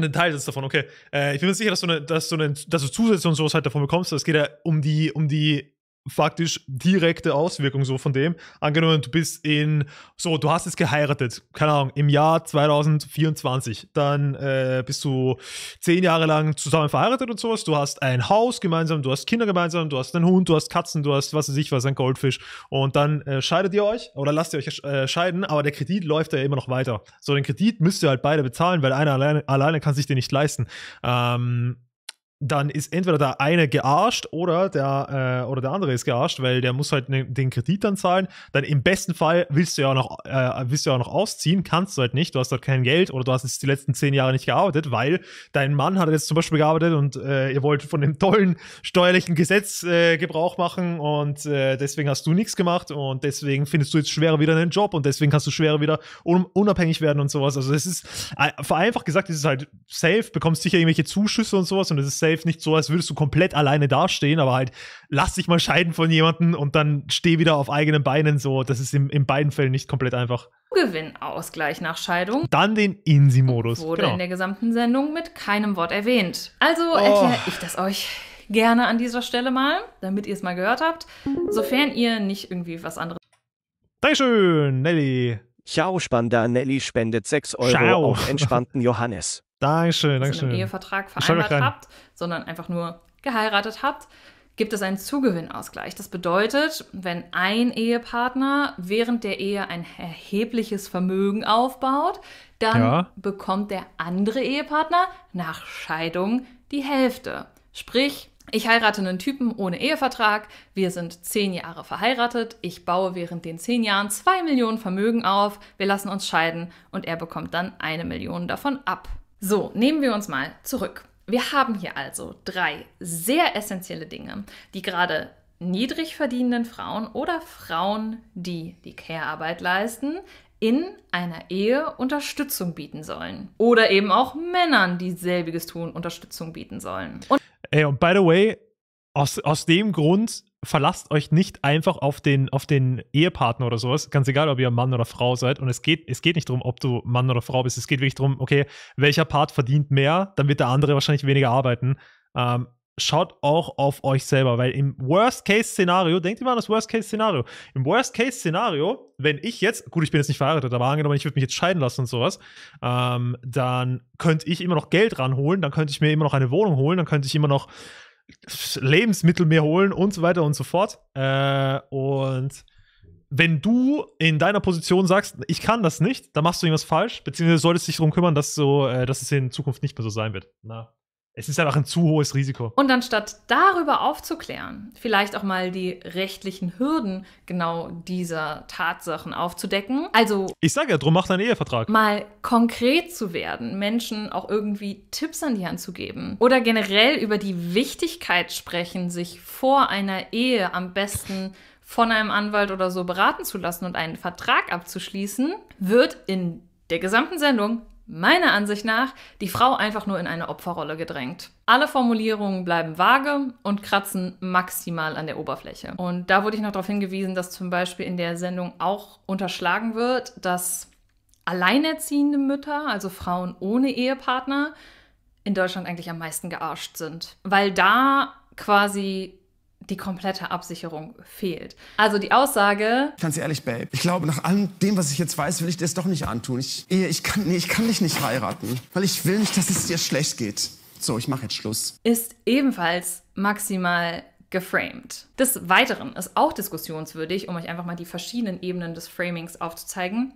Ein Teil ist davon, okay. Äh, ich bin mir sicher, dass du, ne, dass, du ne, dass du Zusätze und sowas halt davon bekommst. Es geht ja um die, um die faktisch direkte Auswirkung so von dem. Angenommen, du bist in, so, du hast jetzt geheiratet, keine Ahnung, im Jahr 2024. Dann äh, bist du zehn Jahre lang zusammen verheiratet und sowas. Du hast ein Haus gemeinsam, du hast Kinder gemeinsam, du hast einen Hund, du hast Katzen, du hast was weiß ich was, ein Goldfisch. Und dann äh, scheidet ihr euch oder lasst ihr euch äh, scheiden, aber der Kredit läuft ja immer noch weiter. So, den Kredit müsst ihr halt beide bezahlen, weil einer alleine, alleine kann sich den nicht leisten. Ähm, dann ist entweder der eine gearscht oder der, äh, oder der andere ist gearscht, weil der muss halt ne, den Kredit dann zahlen. Dann im besten Fall willst du ja noch, äh, willst du ja noch ausziehen, kannst du halt nicht, du hast halt kein Geld oder du hast jetzt die letzten zehn Jahre nicht gearbeitet, weil dein Mann hat jetzt zum Beispiel gearbeitet und äh, ihr wollt von dem tollen steuerlichen Gesetz äh, Gebrauch machen und äh, deswegen hast du nichts gemacht und deswegen findest du jetzt schwerer wieder einen Job und deswegen kannst du schwerer wieder un unabhängig werden und sowas. Also es ist äh, vereinfacht gesagt, es ist halt safe, bekommst sicher irgendwelche Zuschüsse und sowas und es ist safe safe nicht so, als würdest du komplett alleine dastehen, aber halt lass dich mal scheiden von jemandem und dann steh wieder auf eigenen Beinen. So, das ist in, in beiden Fällen nicht komplett einfach. Gewinnausgleich nach Scheidung. Dann den Insi-Modus. Wurde genau. in der gesamten Sendung mit keinem Wort erwähnt. Also oh. erkläre ich das euch gerne an dieser Stelle mal, damit ihr es mal gehört habt. Sofern ihr nicht irgendwie was anderes. Dankeschön, Nelly. Ciao, Spanda Nelly spendet 6 Euro Ciao. auf entspannten *laughs* Johannes. Dankeschön, Dankeschön. Einen Ehevertrag vereinbart habt, sondern einfach nur geheiratet habt, gibt es einen Zugewinnausgleich. Das bedeutet, wenn ein Ehepartner während der Ehe ein erhebliches Vermögen aufbaut, dann ja. bekommt der andere Ehepartner nach Scheidung die Hälfte. Sprich, ich heirate einen Typen ohne Ehevertrag, wir sind zehn Jahre verheiratet, ich baue während den zehn Jahren zwei Millionen Vermögen auf, wir lassen uns scheiden und er bekommt dann eine Million davon ab. So, nehmen wir uns mal zurück. Wir haben hier also drei sehr essentielle Dinge, die gerade niedrig verdienenden Frauen oder Frauen, die die Care-Arbeit leisten, in einer Ehe Unterstützung bieten sollen. Oder eben auch Männern, die selbiges tun, Unterstützung bieten sollen. Und Ey, und by the way, aus, aus dem Grund verlasst euch nicht einfach auf den, auf den Ehepartner oder sowas, ganz egal, ob ihr Mann oder Frau seid. Und es geht, es geht nicht darum, ob du Mann oder Frau bist. Es geht wirklich darum, okay, welcher Part verdient mehr, dann wird der andere wahrscheinlich weniger arbeiten. Ähm, schaut auch auf euch selber, weil im Worst-Case-Szenario, denkt immer an das Worst-Case-Szenario. Im Worst-Case-Szenario, wenn ich jetzt, gut, ich bin jetzt nicht verheiratet, aber angenommen, ich würde mich jetzt scheiden lassen und sowas, ähm, dann könnte ich immer noch Geld ranholen, dann könnte ich mir immer noch eine Wohnung holen, dann könnte ich immer noch Lebensmittel mehr holen und so weiter und so fort. Äh, und wenn du in deiner Position sagst, ich kann das nicht, dann machst du irgendwas falsch, beziehungsweise solltest dich darum kümmern, dass, so, äh, dass es in Zukunft nicht mehr so sein wird. Na, es ist einfach ein zu hohes Risiko. Und anstatt darüber aufzuklären, vielleicht auch mal die rechtlichen Hürden genau dieser Tatsachen aufzudecken. Also. Ich sage ja, drum macht einen Ehevertrag. Mal konkret zu werden, Menschen auch irgendwie Tipps an die Hand zu geben. Oder generell über die Wichtigkeit sprechen, sich vor einer Ehe am besten von einem Anwalt oder so beraten zu lassen und einen Vertrag abzuschließen, wird in der gesamten Sendung meiner Ansicht nach die Frau einfach nur in eine Opferrolle gedrängt. Alle Formulierungen bleiben vage und kratzen maximal an der Oberfläche. Und da wurde ich noch darauf hingewiesen, dass zum Beispiel in der Sendung auch unterschlagen wird, dass alleinerziehende Mütter, also Frauen ohne Ehepartner, in Deutschland eigentlich am meisten gearscht sind. Weil da quasi die komplette Absicherung fehlt. Also die Aussage. Ganz ehrlich, Babe, ich glaube, nach allem dem, was ich jetzt weiß, will ich dir es doch nicht antun. Ich, ich, kann, nee, ich kann dich nicht heiraten, weil ich will nicht, dass es dir schlecht geht. So, ich mache jetzt Schluss. Ist ebenfalls maximal geframed. Des Weiteren ist auch diskussionswürdig, um euch einfach mal die verschiedenen Ebenen des Framings aufzuzeigen,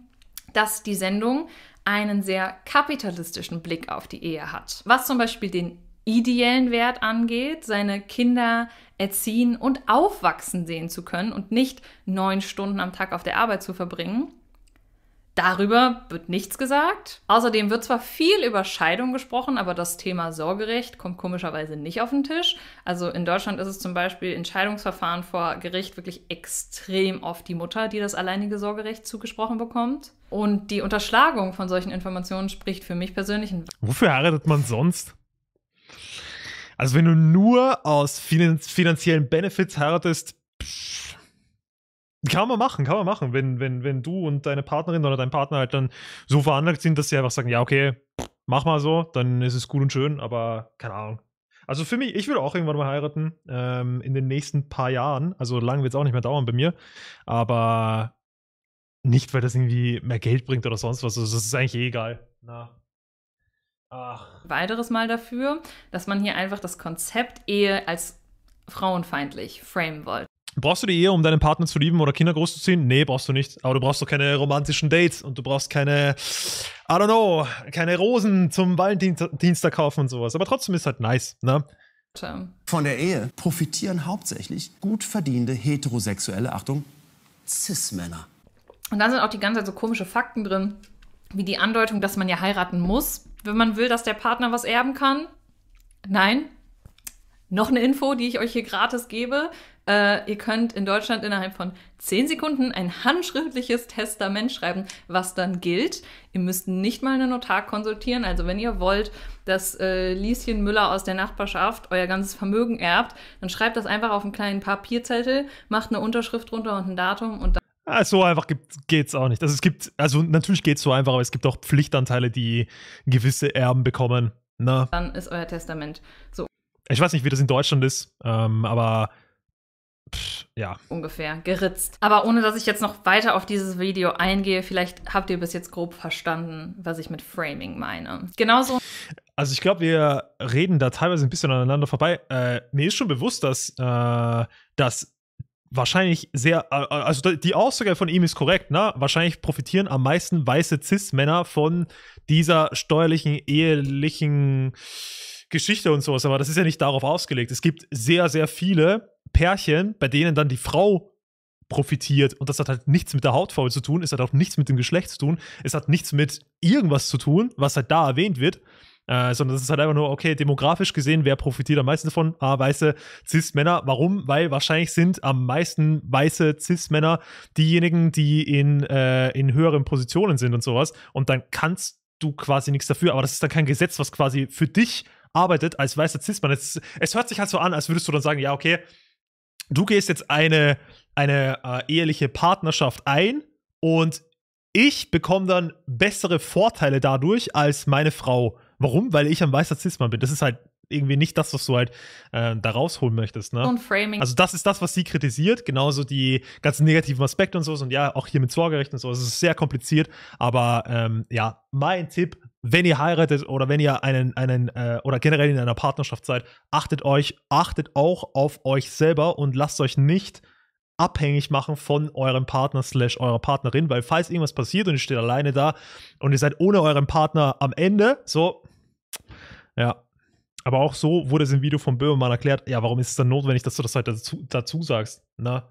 dass die Sendung einen sehr kapitalistischen Blick auf die Ehe hat. Was zum Beispiel den ideellen Wert angeht, seine Kinder erziehen und aufwachsen sehen zu können und nicht neun Stunden am Tag auf der Arbeit zu verbringen. Darüber wird nichts gesagt. Außerdem wird zwar viel über Scheidung gesprochen, aber das Thema Sorgerecht kommt komischerweise nicht auf den Tisch. Also in Deutschland ist es zum Beispiel in Scheidungsverfahren vor Gericht wirklich extrem oft die Mutter, die das alleinige Sorgerecht zugesprochen bekommt. Und die Unterschlagung von solchen Informationen spricht für mich persönlich. Wofür heiratet man sonst? Also wenn du nur aus finanziellen Benefits heiratest, kann man machen, kann man machen. Wenn, wenn, wenn du und deine Partnerin oder dein Partner halt dann so veranlagt sind, dass sie einfach sagen, ja, okay, mach mal so, dann ist es gut und schön, aber keine Ahnung. Also für mich, ich würde auch irgendwann mal heiraten, ähm, in den nächsten paar Jahren. Also lang wird es auch nicht mehr dauern bei mir. Aber nicht, weil das irgendwie mehr Geld bringt oder sonst was. Also das ist eigentlich eh egal. Na, Ach. Weiteres Mal dafür, dass man hier einfach das Konzept Ehe als frauenfeindlich framen wollte. Brauchst du die Ehe, um deinen Partner zu lieben oder Kinder großzuziehen? Nee, brauchst du nicht. Aber du brauchst doch keine romantischen Dates und du brauchst keine, I don't know, keine Rosen zum Valentinstag kaufen und sowas. Aber trotzdem ist halt nice, ne? Von der Ehe profitieren hauptsächlich gut verdiente heterosexuelle, Achtung, Cis-Männer. Und da sind auch die ganze Zeit so komische Fakten drin, wie die Andeutung, dass man ja heiraten muss wenn man will, dass der Partner was erben kann. Nein. Noch eine Info, die ich euch hier gratis gebe. Äh, ihr könnt in Deutschland innerhalb von 10 Sekunden ein handschriftliches Testament schreiben, was dann gilt. Ihr müsst nicht mal einen Notar konsultieren. Also wenn ihr wollt, dass äh, Lieschen Müller aus der Nachbarschaft euer ganzes Vermögen erbt, dann schreibt das einfach auf einen kleinen Papierzettel, macht eine Unterschrift drunter und ein Datum und dann Ah, so einfach geht es auch nicht. Also es gibt, also natürlich geht es so einfach, aber es gibt auch Pflichtanteile, die gewisse Erben bekommen. Ne? Dann ist euer Testament so. Ich weiß nicht, wie das in Deutschland ist, ähm, aber ja. Ungefähr, geritzt. Aber ohne, dass ich jetzt noch weiter auf dieses Video eingehe, vielleicht habt ihr bis jetzt grob verstanden, was ich mit Framing meine. Genauso. Also ich glaube, wir reden da teilweise ein bisschen aneinander vorbei. Äh, mir ist schon bewusst, dass, äh, dass wahrscheinlich sehr, also die Aussage von ihm ist korrekt, ne? Wahrscheinlich profitieren am meisten weiße Cis-Männer von dieser steuerlichen, ehelichen Geschichte und sowas, aber das ist ja nicht darauf ausgelegt. Es gibt sehr, sehr viele Pärchen, bei denen dann die Frau profitiert und das hat halt nichts mit der Hautfarbe zu tun, es hat auch nichts mit dem Geschlecht zu tun, es hat nichts mit irgendwas zu tun, was halt da erwähnt wird, äh, sondern es ist halt einfach nur, okay, demografisch gesehen, wer profitiert am meisten davon? Ah, weiße Cis-Männer. Warum? Weil wahrscheinlich sind am meisten weiße Cis-Männer diejenigen, die in, äh, in höheren Positionen sind und sowas. Und dann kannst du quasi nichts dafür. Aber das ist dann kein Gesetz, was quasi für dich arbeitet als weißer Cis-Mann. Es, es hört sich halt so an, als würdest du dann sagen, ja, okay, du gehst jetzt eine, eine äh, eheliche Partnerschaft ein und ich bekomme dann bessere Vorteile dadurch als meine Frau. Warum? Weil ich ein weißer Zisman bin. Das ist halt irgendwie nicht das, was du halt äh, da rausholen möchtest. Ne? Und Framing. Also das ist das, was sie kritisiert, genauso die ganzen negativen Aspekte und so und ja, auch hier mit Sorgerecht und so. Es ist sehr kompliziert, aber ähm, ja, mein Tipp, wenn ihr heiratet oder wenn ihr einen, einen äh, oder generell in einer Partnerschaft seid, achtet euch, achtet auch auf euch selber und lasst euch nicht abhängig machen von eurem Partner slash eurer Partnerin, weil falls irgendwas passiert und ihr steht alleine da und ihr seid ohne euren Partner am Ende, so, ja. Aber auch so wurde es im Video von Böhmermann erklärt, ja, warum ist es dann notwendig, dass du das halt dazu, dazu sagst? Na?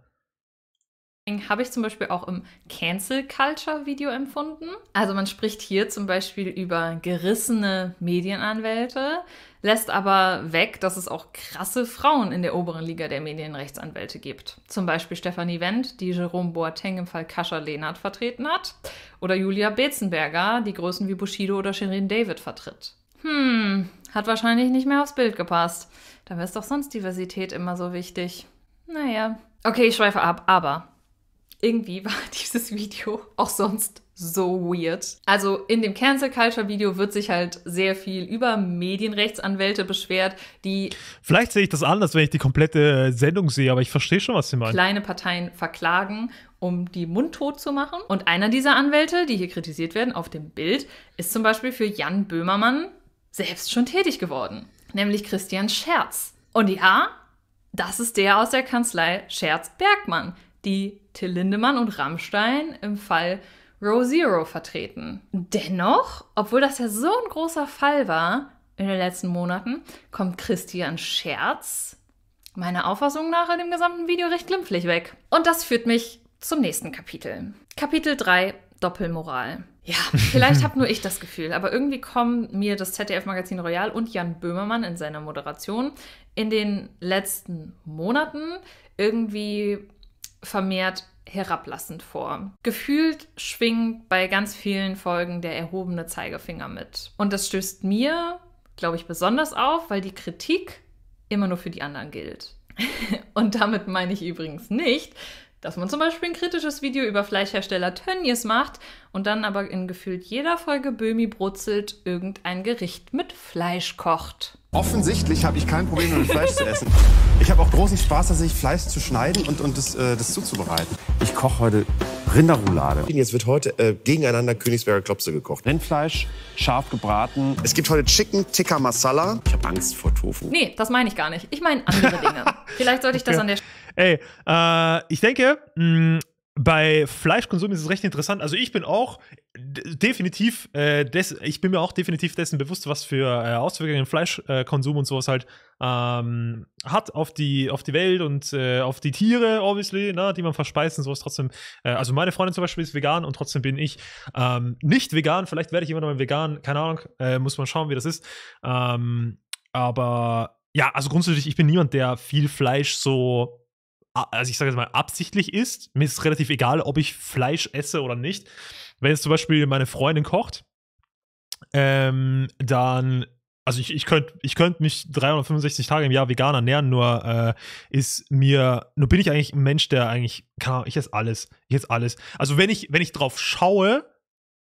Ne? Habe ich zum Beispiel auch im Cancel Culture Video empfunden. Also man spricht hier zum Beispiel über gerissene Medienanwälte, lässt aber weg, dass es auch krasse Frauen in der oberen Liga der Medienrechtsanwälte gibt. Zum Beispiel Stefanie Wendt, die Jerome Boateng im Fall Kascha Lehnert vertreten hat, oder Julia Bezenberger, die Größen wie Bushido oder Shirin David vertritt. Hm, hat wahrscheinlich nicht mehr aufs Bild gepasst. Dabei ist doch sonst Diversität immer so wichtig. Naja. Okay, ich schweife ab, aber irgendwie *laughs* war dieses Video auch sonst so weird. Also in dem Cancel Culture Video wird sich halt sehr viel über Medienrechtsanwälte beschwert, die Vielleicht sehe ich das anders, wenn ich die komplette äh, Sendung sehe, aber ich verstehe schon, was sie meinen. Kleine Parteien verklagen, um die mundtot zu machen. Und einer dieser Anwälte, die hier kritisiert werden auf dem Bild, ist zum Beispiel für Jan Böhmermann selbst schon tätig geworden, nämlich Christian Scherz. Und ja, das ist der aus der Kanzlei Scherz-Bergmann, die Till Lindemann und Rammstein im Fall Row Zero vertreten. Dennoch, obwohl das ja so ein großer Fall war in den letzten Monaten, kommt Christian Scherz meiner Auffassung nach in dem gesamten Video recht glimpflich weg. Und das führt mich zum nächsten Kapitel. Kapitel 3 Doppelmoral. Ja, vielleicht habe nur ich das Gefühl, aber irgendwie kommen mir das ZDF-Magazin Royal und Jan Böhmermann in seiner Moderation in den letzten Monaten irgendwie vermehrt herablassend vor. Gefühlt schwingt bei ganz vielen Folgen der erhobene Zeigefinger mit. Und das stößt mir, glaube ich, besonders auf, weil die Kritik immer nur für die anderen gilt. *laughs* Und damit meine ich übrigens nicht, dass man zum Beispiel ein kritisches Video über Fleischhersteller Tönnies macht und dann aber in gefühlt jeder Folge Böhmi brutzelt irgendein Gericht mit Fleisch kocht. Offensichtlich habe ich kein Problem mit *laughs* Fleisch zu essen. Ich habe auch großen Spaß, dass ich Fleisch zu schneiden und, und das, äh, das zuzubereiten. Ich koche heute Rinderroulade. Jetzt wird heute äh, gegeneinander Königsberger Klopse gekocht. Rindfleisch, scharf gebraten. Es gibt heute Chicken Tikka Masala. Ich habe Angst vor Tofu. Nee, das meine ich gar nicht. Ich meine andere Dinge. *laughs* Vielleicht sollte ich das an der Sch- Ey, äh, ich denke, mh, mm, bei Fleischkonsum ist es recht interessant. Also ich bin auch definitiv, äh, des, ich bin mir auch definitiv dessen bewusst, was für äh, Auswirkungen Fleischkonsum und sowas halt ähm, hat auf die, auf die Welt und äh, auf die Tiere, obviously, na, ne, die man verspeist und sowas trotzdem. Äh, also meine Freundin zum Beispiel ist vegan und trotzdem bin ich ähm, nicht vegan. Vielleicht werde ich immer noch mal vegan, keine Ahnung, äh, muss man schauen, wie das ist. Ähm, aber ja, also grundsätzlich, ich bin niemand, der viel Fleisch so also ich sage jetzt mal, absichtlich ist. Mir ist relativ egal, ob ich Fleisch esse oder nicht. Wenn jetzt zum Beispiel meine Freundin kocht, ähm, dann also ich, ich könnte ich könnt mich 365 Tage im Jahr vegan ernähren, nur äh, ist mir, nur bin ich eigentlich ein Mensch, der eigentlich, keine Ahnung, ich esse alles, ich esse alles. Also wenn ich, wenn ich drauf schaue,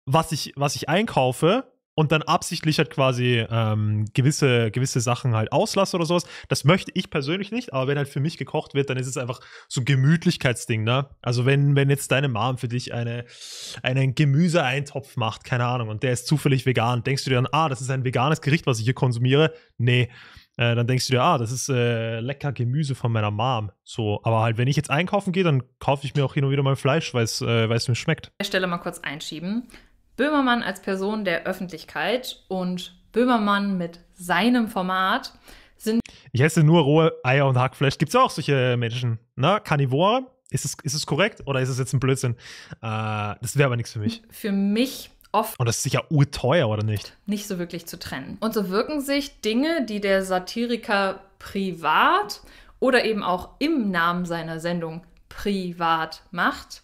was ich, was ich einkaufe, und dann absichtlich halt quasi ähm, gewisse, gewisse Sachen halt auslasse oder sowas. Das möchte ich persönlich nicht, aber wenn halt für mich gekocht wird, dann ist es einfach so ein Gemütlichkeitsding, ne? Also wenn, wenn jetzt deine Mom für dich eine, einen Gemüseeintopf macht, keine Ahnung, und der ist zufällig vegan, denkst du dir dann, ah, das ist ein veganes Gericht, was ich hier konsumiere? Nee. Äh, dann denkst du dir, ah, das ist äh, lecker Gemüse von meiner Mom. So, aber halt, wenn ich jetzt einkaufen gehe, dann kaufe ich mir auch hin und wieder mal Fleisch, weil es äh, mir schmeckt. Ich stelle mal kurz einschieben. Böhmermann als Person der Öffentlichkeit und Böhmermann mit seinem Format sind. Ich esse nur rohe Eier und Hackfleisch. Gibt es ja auch solche Menschen, ne? Karnivore? Ist es, ist es korrekt oder ist es jetzt ein Blödsinn? Äh, das wäre aber nichts für mich. Für mich oft. Und das ist sicher urteuer, oder nicht? Nicht so wirklich zu trennen. Und so wirken sich Dinge, die der Satiriker privat oder eben auch im Namen seiner Sendung privat macht,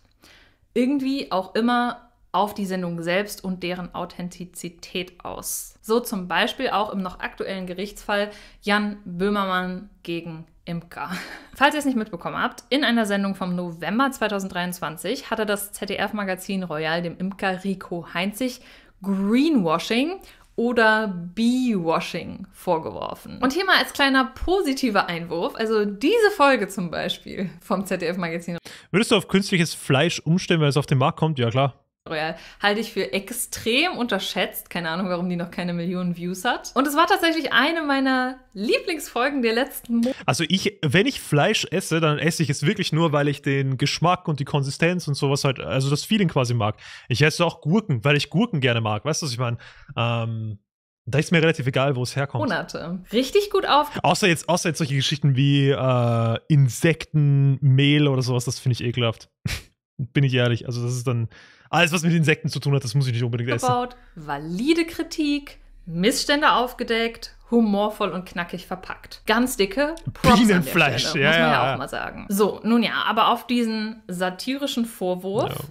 irgendwie auch immer auf die Sendung selbst und deren Authentizität aus. So zum Beispiel auch im noch aktuellen Gerichtsfall Jan Böhmermann gegen Imker. *laughs* Falls ihr es nicht mitbekommen habt, in einer Sendung vom November 2023 hatte das ZDF-Magazin Royal dem Imker Rico Heinzig Greenwashing oder Bee-Washing vorgeworfen. Und hier mal als kleiner positiver Einwurf, also diese Folge zum Beispiel vom ZDF-Magazin. Würdest du auf künstliches Fleisch umstellen, weil es auf den Markt kommt? Ja, klar. Royale halte ich für extrem unterschätzt. Keine Ahnung, warum die noch keine Millionen Views hat. Und es war tatsächlich eine meiner Lieblingsfolgen der letzten Monate. Also ich, wenn ich Fleisch esse, dann esse ich es wirklich nur, weil ich den Geschmack und die Konsistenz und sowas halt, also das Feeling quasi mag. Ich esse auch Gurken, weil ich Gurken gerne mag. Weißt du, was ich meine? Ähm, da ist mir relativ egal, wo es herkommt. Monate. Richtig gut auf. Außer jetzt, außer jetzt solche Geschichten wie äh, Insektenmehl oder sowas, das finde ich ekelhaft. *laughs* Bin ich ehrlich. Also, das ist dann alles, was mit Insekten zu tun hat, das muss ich nicht unbedingt essen. Gebaut, valide Kritik, Missstände aufgedeckt, humorvoll und knackig verpackt. Ganz dicke Props Bienenfleisch, Stelle, ja, muss man ja, ja, auch mal sagen. So, nun ja, aber auf diesen satirischen Vorwurf no.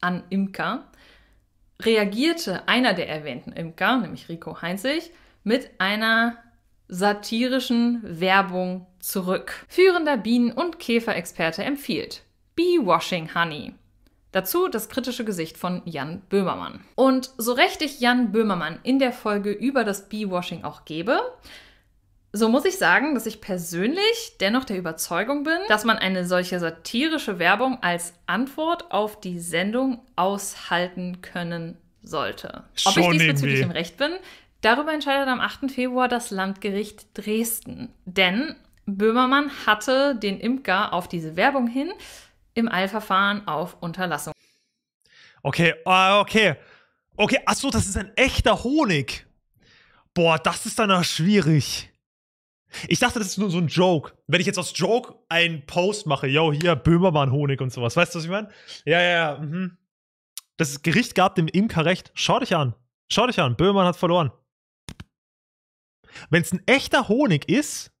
an Imker reagierte einer der erwähnten Imker, nämlich Rico Heinzig, mit einer satirischen Werbung zurück. Führender Bienen- und Käferexperte empfiehlt Bee Washing Honey. Dazu das kritische Gesicht von Jan Böhmermann. Und so recht ich Jan Böhmermann in der Folge über das Bee-Washing auch gebe, so muss ich sagen, dass ich persönlich dennoch der Überzeugung bin, dass man eine solche satirische Werbung als Antwort auf die Sendung aushalten können sollte. Ob Schon ich diesbezüglich im Recht bin, darüber entscheidet am 8. Februar das Landgericht Dresden. Denn Böhmermann hatte den Imker auf diese Werbung hin im Eilverfahren auf Unterlassung. Okay, ah, okay. Okay, achso, das ist ein echter Honig. Boah, das ist dann auch schwierig. Ich dachte, das ist nur so ein Joke. Wenn ich jetzt aus Joke einen Post mache, yo, hier, Böhmermann-Honig und sowas. Weißt du, was ich meine? Ja, ja, ja. Mhm. Das Gericht gab dem Imker recht. Schau dich an. Schau dich an. Böhmermann hat verloren. Wenn es ein echter Honig ist.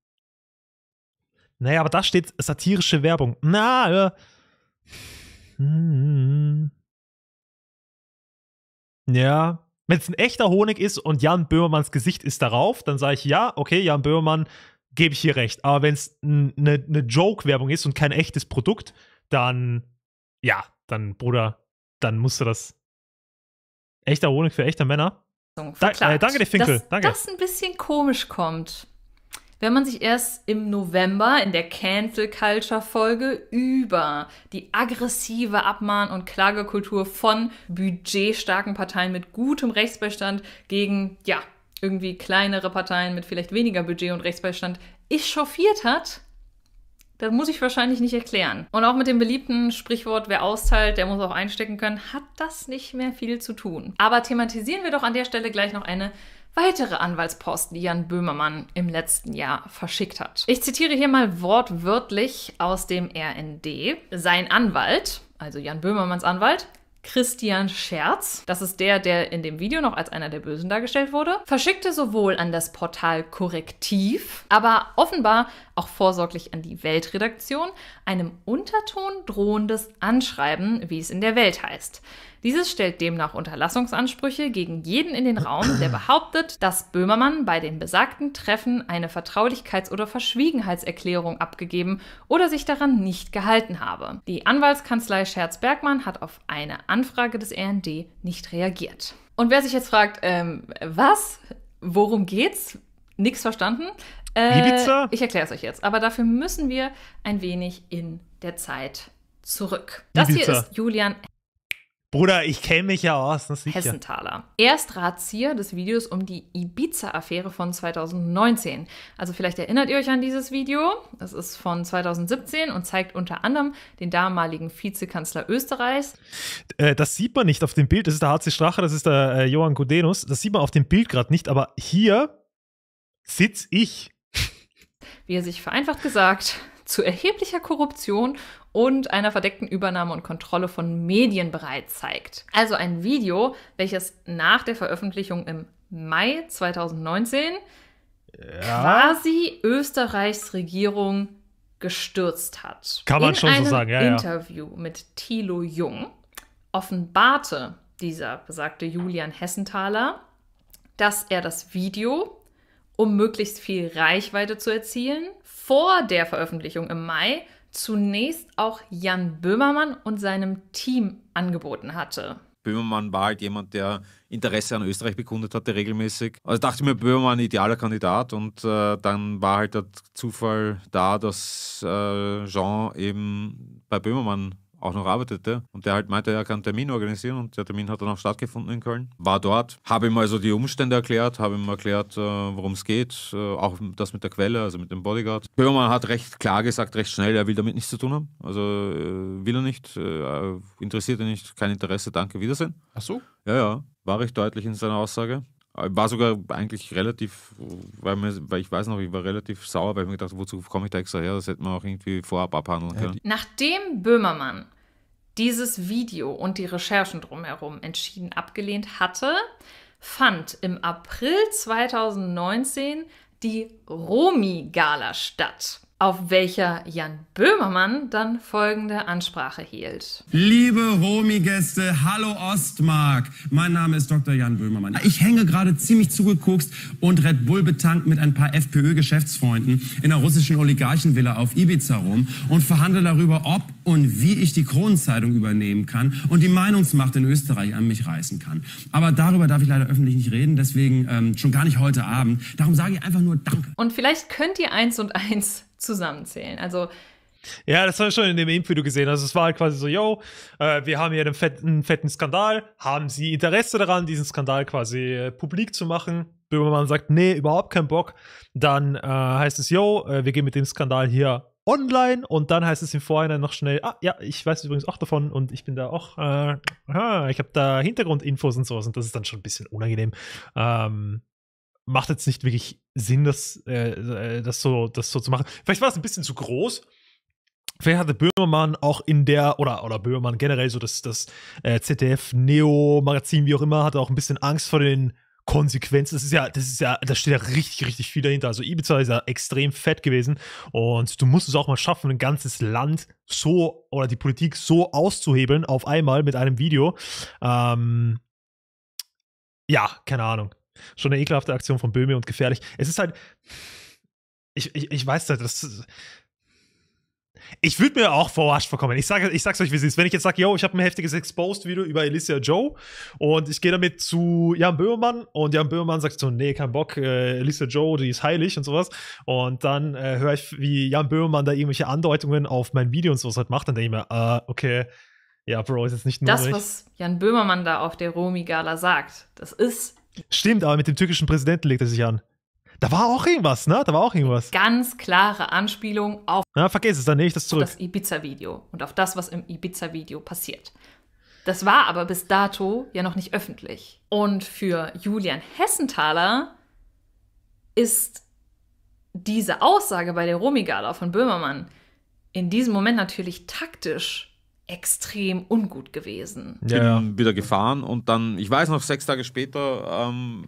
Naja, aber da steht satirische Werbung. Na, ja. Äh, hm. Ja, wenn es ein echter Honig ist und Jan Böhmermanns Gesicht ist darauf, dann sage ich ja, okay, Jan Böhmermann, gebe ich hier recht. Aber wenn es eine ne, Joke-Werbung ist und kein echtes Produkt, dann ja, dann Bruder, dann musst du das. Echter Honig für echte Männer. Da, äh, danke dir, Finkel. Dass danke. das ein bisschen komisch kommt. Wenn man sich erst im November in der Cancel Culture Folge über die aggressive Abmahn- und Klagekultur von budgetstarken Parteien mit gutem Rechtsbeistand gegen, ja, irgendwie kleinere Parteien mit vielleicht weniger Budget und Rechtsbeistand echauffiert hat, das muss ich wahrscheinlich nicht erklären. Und auch mit dem beliebten Sprichwort, wer austeilt, der muss auch einstecken können, hat das nicht mehr viel zu tun. Aber thematisieren wir doch an der Stelle gleich noch eine weitere Anwaltsposten, die Jan Böhmermann im letzten Jahr verschickt hat. Ich zitiere hier mal wortwörtlich aus dem RND. Sein Anwalt, also Jan Böhmermanns Anwalt, Christian Scherz, das ist der, der in dem Video noch als einer der Bösen dargestellt wurde, verschickte sowohl an das Portal Korrektiv, aber offenbar auch vorsorglich an die Weltredaktion, einem Unterton drohendes Anschreiben, wie es in der Welt heißt. Dieses stellt demnach Unterlassungsansprüche gegen jeden in den Raum, der behauptet, dass Böhmermann bei den besagten Treffen eine Vertraulichkeits- oder Verschwiegenheitserklärung abgegeben oder sich daran nicht gehalten habe. Die Anwaltskanzlei Scherz-Bergmann hat auf eine Anfrage des RND nicht reagiert. Und wer sich jetzt fragt, ähm, was? Worum geht's? Nichts verstanden. Äh, Ich erkläre es euch jetzt. Aber dafür müssen wir ein wenig in der Zeit zurück. Das Ibiza. hier ist Julian Bruder, ich kenne mich ja aus. Das sicher. Hessenthaler. Erstratzieher des Videos um die Ibiza-Affäre von 2019. Also vielleicht erinnert ihr euch an dieses Video. Das ist von 2017 und zeigt unter anderem den damaligen Vizekanzler Österreichs. Äh, das sieht man nicht auf dem Bild. Das ist der HC Strache, das ist der äh, Johann Gudenus. Das sieht man auf dem Bild gerade nicht, aber hier sitze ich wie er sich vereinfacht gesagt zu erheblicher Korruption und einer verdeckten Übernahme und Kontrolle von Medien bereit zeigt. Also ein Video, welches nach der Veröffentlichung im Mai 2019 ja. quasi Österreichs Regierung gestürzt hat. Kann man In schon einem so sagen, ja. Interview mit Thilo Jung offenbarte dieser besagte Julian Hessenthaler, dass er das Video um möglichst viel Reichweite zu erzielen, vor der Veröffentlichung im Mai zunächst auch Jan Böhmermann und seinem Team angeboten hatte. Böhmermann war halt jemand, der Interesse an Österreich bekundet hatte regelmäßig. Also dachte ich mir, Böhmermann idealer Kandidat und äh, dann war halt der Zufall da, dass äh, Jean eben bei Böhmermann auch noch arbeitete. Und der halt meinte, er kann einen Termin organisieren und der Termin hat dann auch stattgefunden in Köln. War dort, habe ihm also die Umstände erklärt, habe ihm erklärt, äh, worum es geht, äh, auch das mit der Quelle, also mit dem Bodyguard. Böhmermann hat recht klar gesagt, recht schnell, er will damit nichts zu tun haben. Also äh, will er nicht, interessiert er nicht, kein Interesse, danke, Wiedersehen. Ach so? Ja, ja, war recht deutlich in seiner Aussage. War sogar eigentlich relativ, weil, mir, weil ich weiß noch, ich war relativ sauer, weil ich mir gedacht habe, wozu komme ich da extra her? Das hätte man auch irgendwie vorab abhandeln können. Nachdem Böhmermann dieses Video und die Recherchen drumherum entschieden abgelehnt hatte, fand im April 2019 die Romi-Gala statt auf welcher Jan Böhmermann dann folgende Ansprache hielt. Liebe Homi-Gäste, hallo Ostmark. Mein Name ist Dr. Jan Böhmermann. Ich hänge gerade ziemlich zugekokst und Red Bull betankt mit ein paar FPÖ-Geschäftsfreunden in der russischen Oligarchenvilla auf Ibiza rum und verhandle darüber, ob und wie ich die Kronenzeitung übernehmen kann und die Meinungsmacht in Österreich an mich reißen kann. Aber darüber darf ich leider öffentlich nicht reden, deswegen ähm, schon gar nicht heute Abend. Darum sage ich einfach nur Danke. Und vielleicht könnt ihr eins und eins zusammenzählen. Also ja, das war schon in dem Impfvideo gesehen. Also es war halt quasi so, yo, äh, wir haben hier einen fetten, fetten Skandal. Haben Sie Interesse daran, diesen Skandal quasi äh, publik zu machen? Böhmermann sagt, nee, überhaupt keinen Bock. Dann äh, heißt es, yo, äh, wir gehen mit dem Skandal hier online und dann heißt es im Vorhinein noch schnell, ah ja, ich weiß übrigens auch davon und ich bin da auch, äh, aha, ich habe da Hintergrundinfos und sowas und das ist dann schon ein bisschen unangenehm. Ähm, macht jetzt nicht wirklich Sinn, das, äh, äh, das, so, das so zu machen. Vielleicht war es ein bisschen zu groß. Vielleicht hatte Böhmermann auch in der, oder, oder Böhmermann generell, so das, das äh, ZDF-Neo-Magazin, wie auch immer, hatte auch ein bisschen Angst vor den Konsequenzen. Das ist ja, das ist ja, da steht ja richtig, richtig viel dahinter. Also Ibiza ist ja extrem fett gewesen und du musst es auch mal schaffen, ein ganzes Land so oder die Politik so auszuhebeln auf einmal mit einem Video. Ähm, ja, keine Ahnung. Schon eine ekelhafte Aktion von Böhme und gefährlich. Es ist halt. Ich, ich, ich weiß nicht, das. Ich würde mir auch verarscht vorkommen. Ich sage ich sag's euch, wie es ist. Wenn ich jetzt sage, yo, ich habe ein heftiges Exposed-Video über Alicia Joe und ich gehe damit zu Jan Böhmermann und Jan Böhmermann sagt so, nee, kein Bock, äh, Alicia Joe, die ist heilig und sowas. Und dann äh, höre ich, wie Jan Böhmermann da irgendwelche Andeutungen auf mein Video und sowas halt macht. Dann denke ich mir, ah, okay, ja, Bro, ist jetzt nicht nur. Das, was Jan Böhmermann da auf der Romi-Gala sagt, das ist Stimmt, aber mit dem türkischen Präsidenten legt er sich an. Da war auch irgendwas, ne? Da war auch irgendwas. Ganz klare Anspielung auf. Na, vergiss es, dann nehme ich das zurück. das Ibiza-Video und auf das, was im Ibiza-Video passiert. Das war aber bis dato ja noch nicht öffentlich. Und für Julian Hessenthaler ist diese Aussage bei der Romigala von Böhmermann in diesem Moment natürlich taktisch extrem ungut gewesen. ja, ja. wieder gefahren und dann, ich weiß noch, sechs Tage später ähm,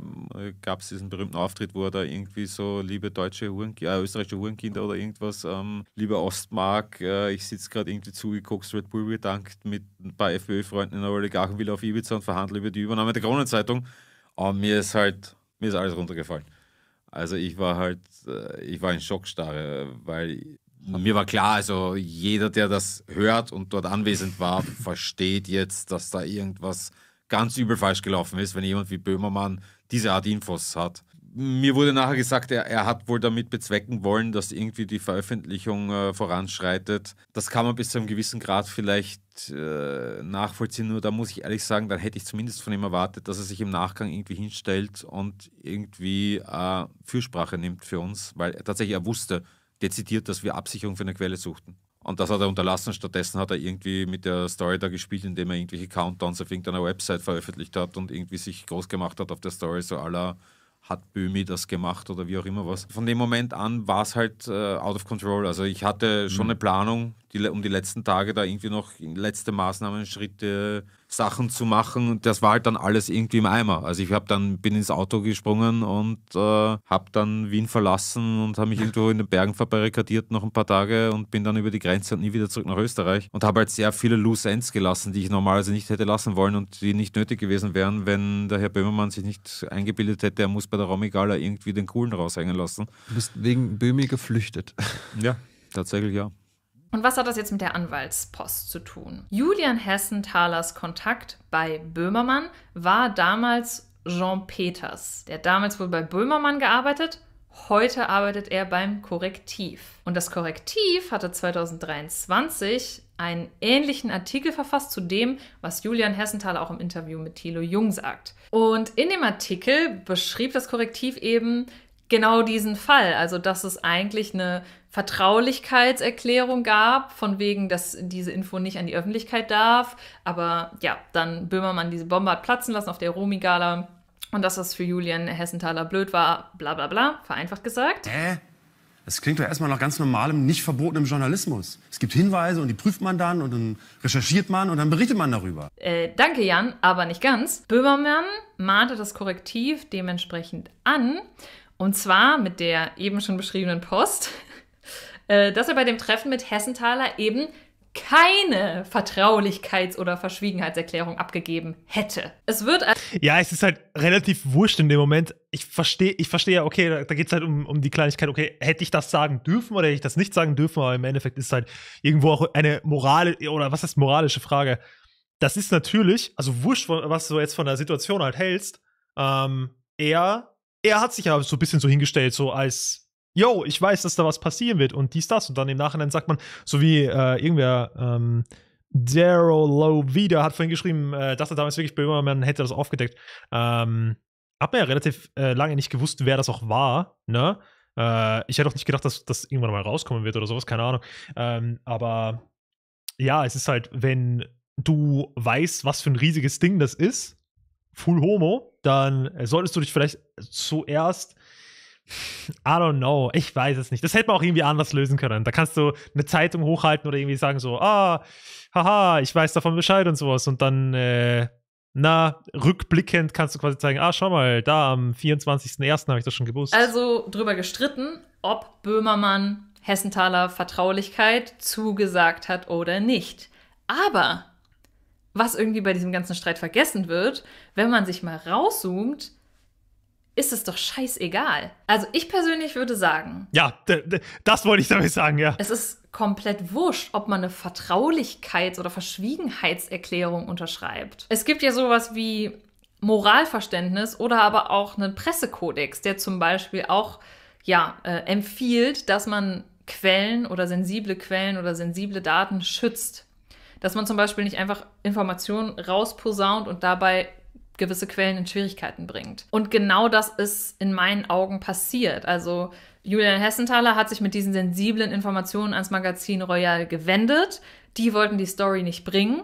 gab es diesen berühmten Auftritt, wo er da irgendwie so, liebe deutsche Hurenkinder, äh, österreichische Hurenkinder oder irgendwas, ähm, liebe Ostmark, äh, ich sitze gerade irgendwie zugeguckt, Red Bull gedankt mit ein paar FPÖ-Freunden in der Oligarchenville auf Ibiza und verhandle über die Übernahme der Kronenzeitung. Aber mir ist halt, mir ist alles runtergefallen. Also ich war halt, äh, ich war in Schockstarre, weil und mir war klar, also jeder, der das hört und dort anwesend war, versteht jetzt, dass da irgendwas ganz übel falsch gelaufen ist, wenn jemand wie Böhmermann diese Art Infos hat. Mir wurde nachher gesagt, er, er hat wohl damit bezwecken wollen, dass irgendwie die Veröffentlichung äh, voranschreitet. Das kann man bis zu einem gewissen Grad vielleicht äh, nachvollziehen, nur da muss ich ehrlich sagen, dann hätte ich zumindest von ihm erwartet, dass er sich im Nachgang irgendwie hinstellt und irgendwie äh, Fürsprache nimmt für uns, weil tatsächlich er wusste, dezidiert, dass wir Absicherung für eine Quelle suchten. Und das hat er unterlassen. Stattdessen hat er irgendwie mit der Story da gespielt, indem er irgendwelche Countdowns auf irgendeiner Website veröffentlicht hat und irgendwie sich groß gemacht hat auf der Story, so aller hat Böhmi das gemacht oder wie auch immer was. Von dem Moment an war es halt äh, out of control. Also ich hatte schon mhm. eine Planung, die, um die letzten Tage da irgendwie noch letzte Maßnahmen, Schritte, Sachen zu machen. Das war halt dann alles irgendwie im Eimer. Also ich habe dann bin ins Auto gesprungen und äh, habe dann Wien verlassen und habe mich irgendwo in den Bergen verbarrikadiert noch ein paar Tage und bin dann über die Grenze und nie wieder zurück nach Österreich und habe halt sehr viele Loose Ends gelassen, die ich normalerweise nicht hätte lassen wollen und die nicht nötig gewesen wären, wenn der Herr Böhmermann sich nicht eingebildet hätte, er muss bei der Romigala irgendwie den Coolen raushängen lassen. Du bist wegen Böhmi geflüchtet. Ja, tatsächlich ja. Und was hat das jetzt mit der Anwaltspost zu tun? Julian Hessenthalers Kontakt bei Böhmermann war damals Jean Peters. Der damals wohl bei Böhmermann gearbeitet, heute arbeitet er beim Korrektiv. Und das Korrektiv hatte 2023 einen ähnlichen Artikel verfasst zu dem, was Julian Hessenthaler auch im Interview mit Thilo Jung sagt. Und in dem Artikel beschrieb das Korrektiv eben genau diesen Fall, also dass es eigentlich eine Vertraulichkeitserklärung gab, von wegen, dass diese Info nicht an die Öffentlichkeit darf. Aber ja, dann Böhmermann diese Bombe hat platzen lassen auf der Romi-Gala und dass das für Julian Hessenthaler blöd war, bla bla bla, vereinfacht gesagt. Hä? Das klingt doch erstmal nach ganz normalem, nicht verbotenem Journalismus. Es gibt Hinweise und die prüft man dann und dann recherchiert man und dann berichtet man darüber. Äh, danke, Jan, aber nicht ganz. Böhmermann mahnte das Korrektiv dementsprechend an. Und zwar mit der eben schon beschriebenen Post, äh, dass er bei dem Treffen mit Hessenthaler eben keine Vertraulichkeits- oder Verschwiegenheitserklärung abgegeben hätte. Es wird. Ja, es ist halt relativ wurscht in dem Moment. Ich verstehe, ich verstehe ja, okay, da, da geht es halt um, um die Kleinigkeit, okay, hätte ich das sagen dürfen oder hätte ich das nicht sagen dürfen, aber im Endeffekt ist halt irgendwo auch eine morale oder was ist moralische Frage. Das ist natürlich, also wurscht, was du jetzt von der Situation halt hältst, ähm, er, er hat sich ja so ein bisschen so hingestellt, so als yo, ich weiß, dass da was passieren wird und dies, das. Und dann im Nachhinein sagt man, so wie äh, irgendwer, ähm, Daryl wieder hat vorhin geschrieben, äh, dachte damals wirklich, man hätte das aufgedeckt. Ähm, hab mir ja relativ äh, lange nicht gewusst, wer das auch war, ne? Äh, ich hätte auch nicht gedacht, dass das irgendwann mal rauskommen wird oder sowas, keine Ahnung. Ähm, aber ja, es ist halt, wenn du weißt, was für ein riesiges Ding das ist, Full Homo, dann solltest du dich vielleicht zuerst I don't know. Ich weiß es nicht. Das hätte man auch irgendwie anders lösen können. Da kannst du eine Zeitung hochhalten oder irgendwie sagen so, ah, haha, ich weiß davon Bescheid und sowas. Und dann, äh, na, rückblickend kannst du quasi zeigen, ah, schau mal, da am 24.01. habe ich das schon gewusst. Also drüber gestritten, ob Böhmermann Hessenthaler Vertraulichkeit zugesagt hat oder nicht. Aber was irgendwie bei diesem ganzen Streit vergessen wird, wenn man sich mal rauszoomt, ist es doch scheißegal. Also ich persönlich würde sagen. Ja, das wollte ich damit sagen, ja. Es ist komplett wurscht, ob man eine Vertraulichkeits- oder Verschwiegenheitserklärung unterschreibt. Es gibt ja sowas wie Moralverständnis oder aber auch einen Pressekodex, der zum Beispiel auch ja, äh, empfiehlt, dass man Quellen oder sensible Quellen oder sensible Daten schützt. Dass man zum Beispiel nicht einfach Informationen rausposaunt und dabei gewisse Quellen in Schwierigkeiten bringt. Und genau das ist in meinen Augen passiert. Also Julian Hessenthaler hat sich mit diesen sensiblen Informationen ans Magazin Royal gewendet. Die wollten die Story nicht bringen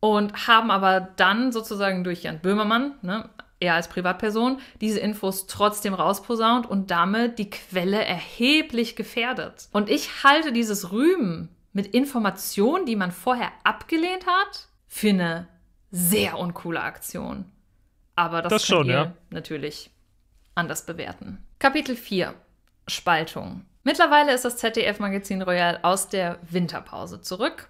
und haben aber dann sozusagen durch Jan Böhmermann, ne, er als Privatperson, diese Infos trotzdem rausposaunt und damit die Quelle erheblich gefährdet. Und ich halte dieses Rühmen mit Informationen, die man vorher abgelehnt hat, für eine sehr uncoole Aktion. Aber das, das schon, ja. natürlich anders bewerten. Kapitel 4. Spaltung. Mittlerweile ist das ZDF-Magazin Royal aus der Winterpause zurück.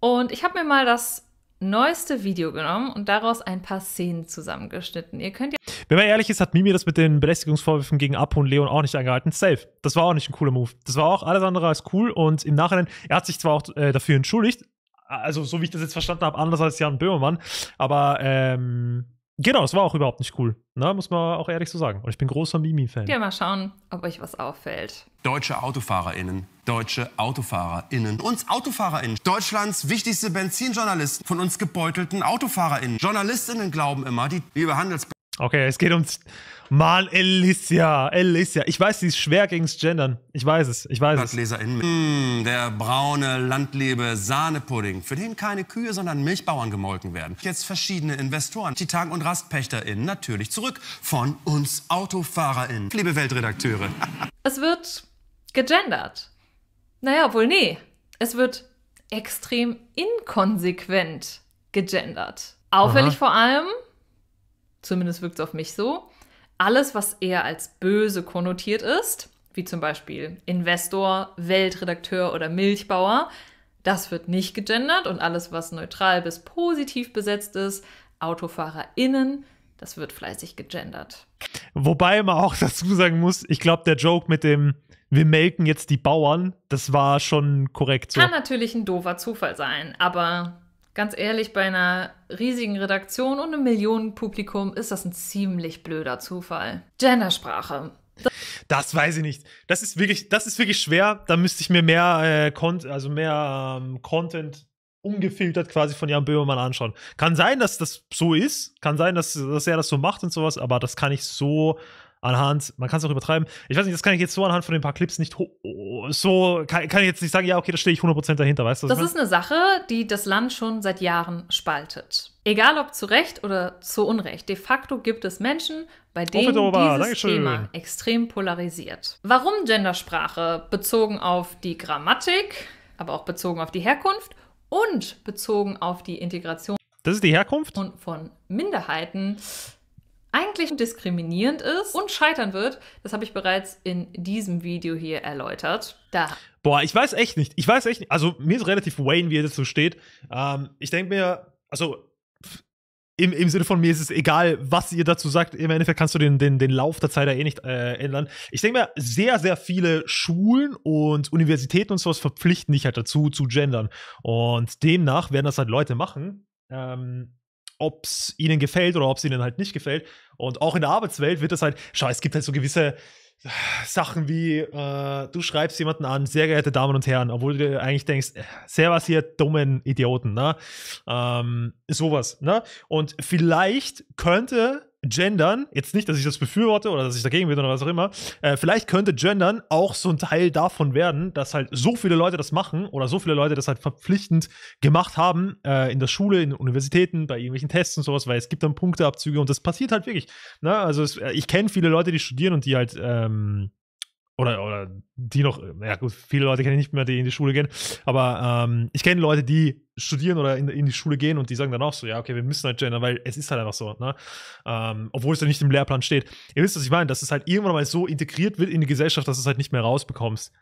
Und ich habe mir mal das neueste Video genommen und daraus ein paar Szenen zusammengeschnitten. Ihr könnt ja Wenn man ehrlich ist, hat Mimi das mit den Belästigungsvorwürfen gegen Apo und Leon auch nicht eingehalten. Safe. Das war auch nicht ein cooler Move. Das war auch alles andere als cool und im Nachhinein, er hat sich zwar auch äh, dafür entschuldigt, also so wie ich das jetzt verstanden habe, anders als Jan Böhmermann, aber ähm, Genau, es war auch überhaupt nicht cool. Ne? Muss man auch ehrlich so sagen. Und ich bin großer Mimi-Fan. Ja, mal schauen, ob euch was auffällt. Deutsche AutofahrerInnen, deutsche AutofahrerInnen, uns AutofahrerInnen, Deutschlands wichtigste Benzinjournalisten, von uns gebeutelten AutofahrerInnen. JournalistInnen glauben immer, die liebe Handelsblatt Okay, es geht ums Mal Alicia. Alicia. Ich weiß, sie ist schwer gegens Gendern. Ich weiß es. Ich weiß LandleserInnen. Mm, hm, der braune Landlebe Sahnepudding, für den keine Kühe, sondern Milchbauern gemolken werden. Jetzt verschiedene Investoren, Titan- und RastpächterInnen natürlich zurück. Von uns AutofahrerInnen, liebe Weltredakteure. *laughs* es wird gegendert. Naja, obwohl, nee. Es wird extrem inkonsequent gegendert. Auffällig Aha. vor allem zumindest wirkt es auf mich so, alles, was eher als böse konnotiert ist, wie zum Beispiel Investor, Weltredakteur oder Milchbauer, das wird nicht gegendert und alles, was neutral bis positiv besetzt ist, AutofahrerInnen, das wird fleißig gegendert. Wobei man auch dazu sagen muss, ich glaube, der Joke mit dem wir melken jetzt die Bauern, das war schon korrekt so. Kann natürlich ein doofer Zufall sein, aber ganz ehrlich, bei einer riesigen Redaktion und einem Millionenpublikum ist das ein ziemlich blöder Zufall. Gendersprache. Das, weiß ich nicht. Das ist wirklich, das ist wirklich schwer. Da müsste ich mir mehr, äh, Cont also mehr ähm, Content ungefiltert quasi von Jan Böhmermann anschauen. Kann sein, dass das so ist, kann sein, dass, dass er das so macht und sowas, aber das kann ich so anhand, man kann es auch übertreiben. Ich weiß nicht, das kann ich jetzt so anhand von den paar Clips nicht so, kann, kann, ich jetzt nicht sagen, ja, okay, da stehe ich 100% dahinter, weißt du? Das ist eine Sache, die das Land schon seit Jahren spaltet. Egal ob zu Recht oder zu Unrecht, de facto gibt es Menschen, bei denen dieses Dankeschön. Thema extrem polarisiert. Warum Gendersprache? Bezogen auf die Grammatik, aber auch bezogen auf die Herkunft und bezogen auf die Integration. Das ist die Herkunft? Und von Minderheiten eigentlich diskriminierend ist und scheitern wird, das habe ich bereits in diesem Video hier erläutert. Da. Boah, ich weiß echt nicht. Ich weiß echt nicht. Also, mir ist relativ Wayne, wie er dazu steht. Ähm, ich denke mir, also, im, im Sinne von mir ist es egal, was ihr dazu sagt. Im Endeffekt kannst du den, den, den Lauf der Zeit ja eh nicht äh, ändern. Ich denke mir, sehr, sehr viele Schulen und Universitäten und sowas verpflichten dich halt dazu, zu gendern. Und demnach werden das halt Leute machen. Ähm, ob es ihnen gefällt oder ob es ihnen halt nicht gefällt. Und auch in der Arbeitswelt wird das halt, schau, es gibt halt so gewisse äh, Sachen wie, äh, du schreibst jemanden an, sehr geehrte Damen und Herren, obwohl du dir eigentlich denkst, äh, servus ihr dummen Idioten, ne? Ähm, sowas, ne? Und vielleicht könnte Gendern, jetzt nicht, dass ich das befürworte oder dass ich dagegen bin oder was auch immer, äh, vielleicht könnte Gendern auch so ein Teil davon werden, dass halt so viele Leute das machen oder so viele Leute das halt verpflichtend gemacht haben äh, in der Schule, in Universitäten, bei irgendwelchen Tests und sowas, weil es gibt dann Punkteabzüge und das passiert halt wirklich. Ne? Also es, äh, ich kenne viele Leute, die studieren und die halt ähm, oder, oder die noch, ja gut, viele Leute kenne ich nicht mehr, die in die Schule gehen, aber ähm, ich kenne Leute, die studieren oder in, in, die Schule gehen und die sagen dann auch so, ja, okay, wir müssen halt gendern, weil es ist halt einfach so, ne? Ähm, obwohl es ja nicht im Lehrplan steht. Ihr wisst, was ich meine, dass es halt irgendwann mal so integriert wird in die Gesellschaft, dass du es halt nicht mehr rausbekommst.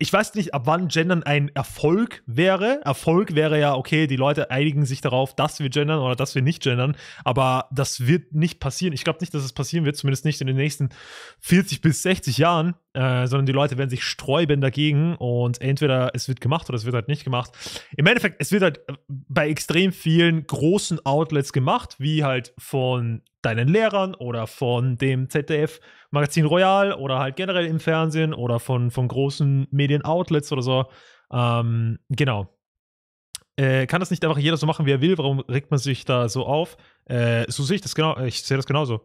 Ich weiß nicht, ab wann Gendern ein Erfolg wäre. Erfolg wäre ja, okay, die Leute einigen sich darauf, dass wir gendern oder dass wir nicht gendern, aber das wird nicht passieren. Ich glaube nicht, dass es passieren wird, zumindest nicht in den nächsten 40 bis 60 Jahren äh, sondern die Leute werden sich sträuben dagegen und entweder es wird gemacht oder es wird halt nicht gemacht. Im Endeffekt, es wird halt äh, bei extrem vielen großen Outlets gemacht, wie halt von deinen Lehrern oder von dem ZDF Magazin Royal oder halt generell im Fernsehen oder von, von großen Medienoutlets oder so. Ähm, genau. Äh, kann das nicht einfach jeder so machen, wie er will? Warum regt man sich da so auf? Äh, so sehe ich das genau. Ich sehe das genauso.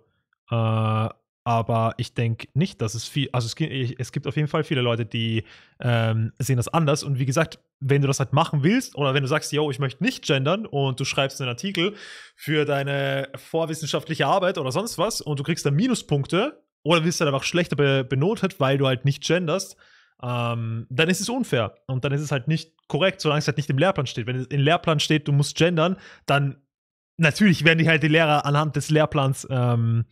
Äh, aber ich denke nicht, dass es viel, also es, es, gibt auf jeden Fall viele Leute, die ähm, sehen das anders und wie gesagt, wenn du das halt machen willst oder wenn du sagst, yo, ich möchte nicht gendern und du schreibst einen Artikel für deine vorwissenschaftliche Arbeit oder sonst was und du kriegst dann Minuspunkte oder wirst dann halt einfach schlechter be benotet, weil du halt nicht genderst, ähm, dann ist es unfair und dann ist es halt nicht korrekt, solange es halt nicht im Lehrplan steht. Wenn es im Lehrplan steht, du musst gendern, dann natürlich werden dich halt die Lehrer anhand des Lehrplans ähm,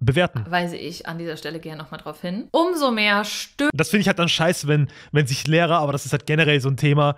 bewerten. Weise ich an dieser Stelle gerne nochmal drauf hin. Umso mehr Stimmen. Das finde ich halt dann scheiße, wenn, wenn sich Lehrer, aber das ist halt generell so ein Thema,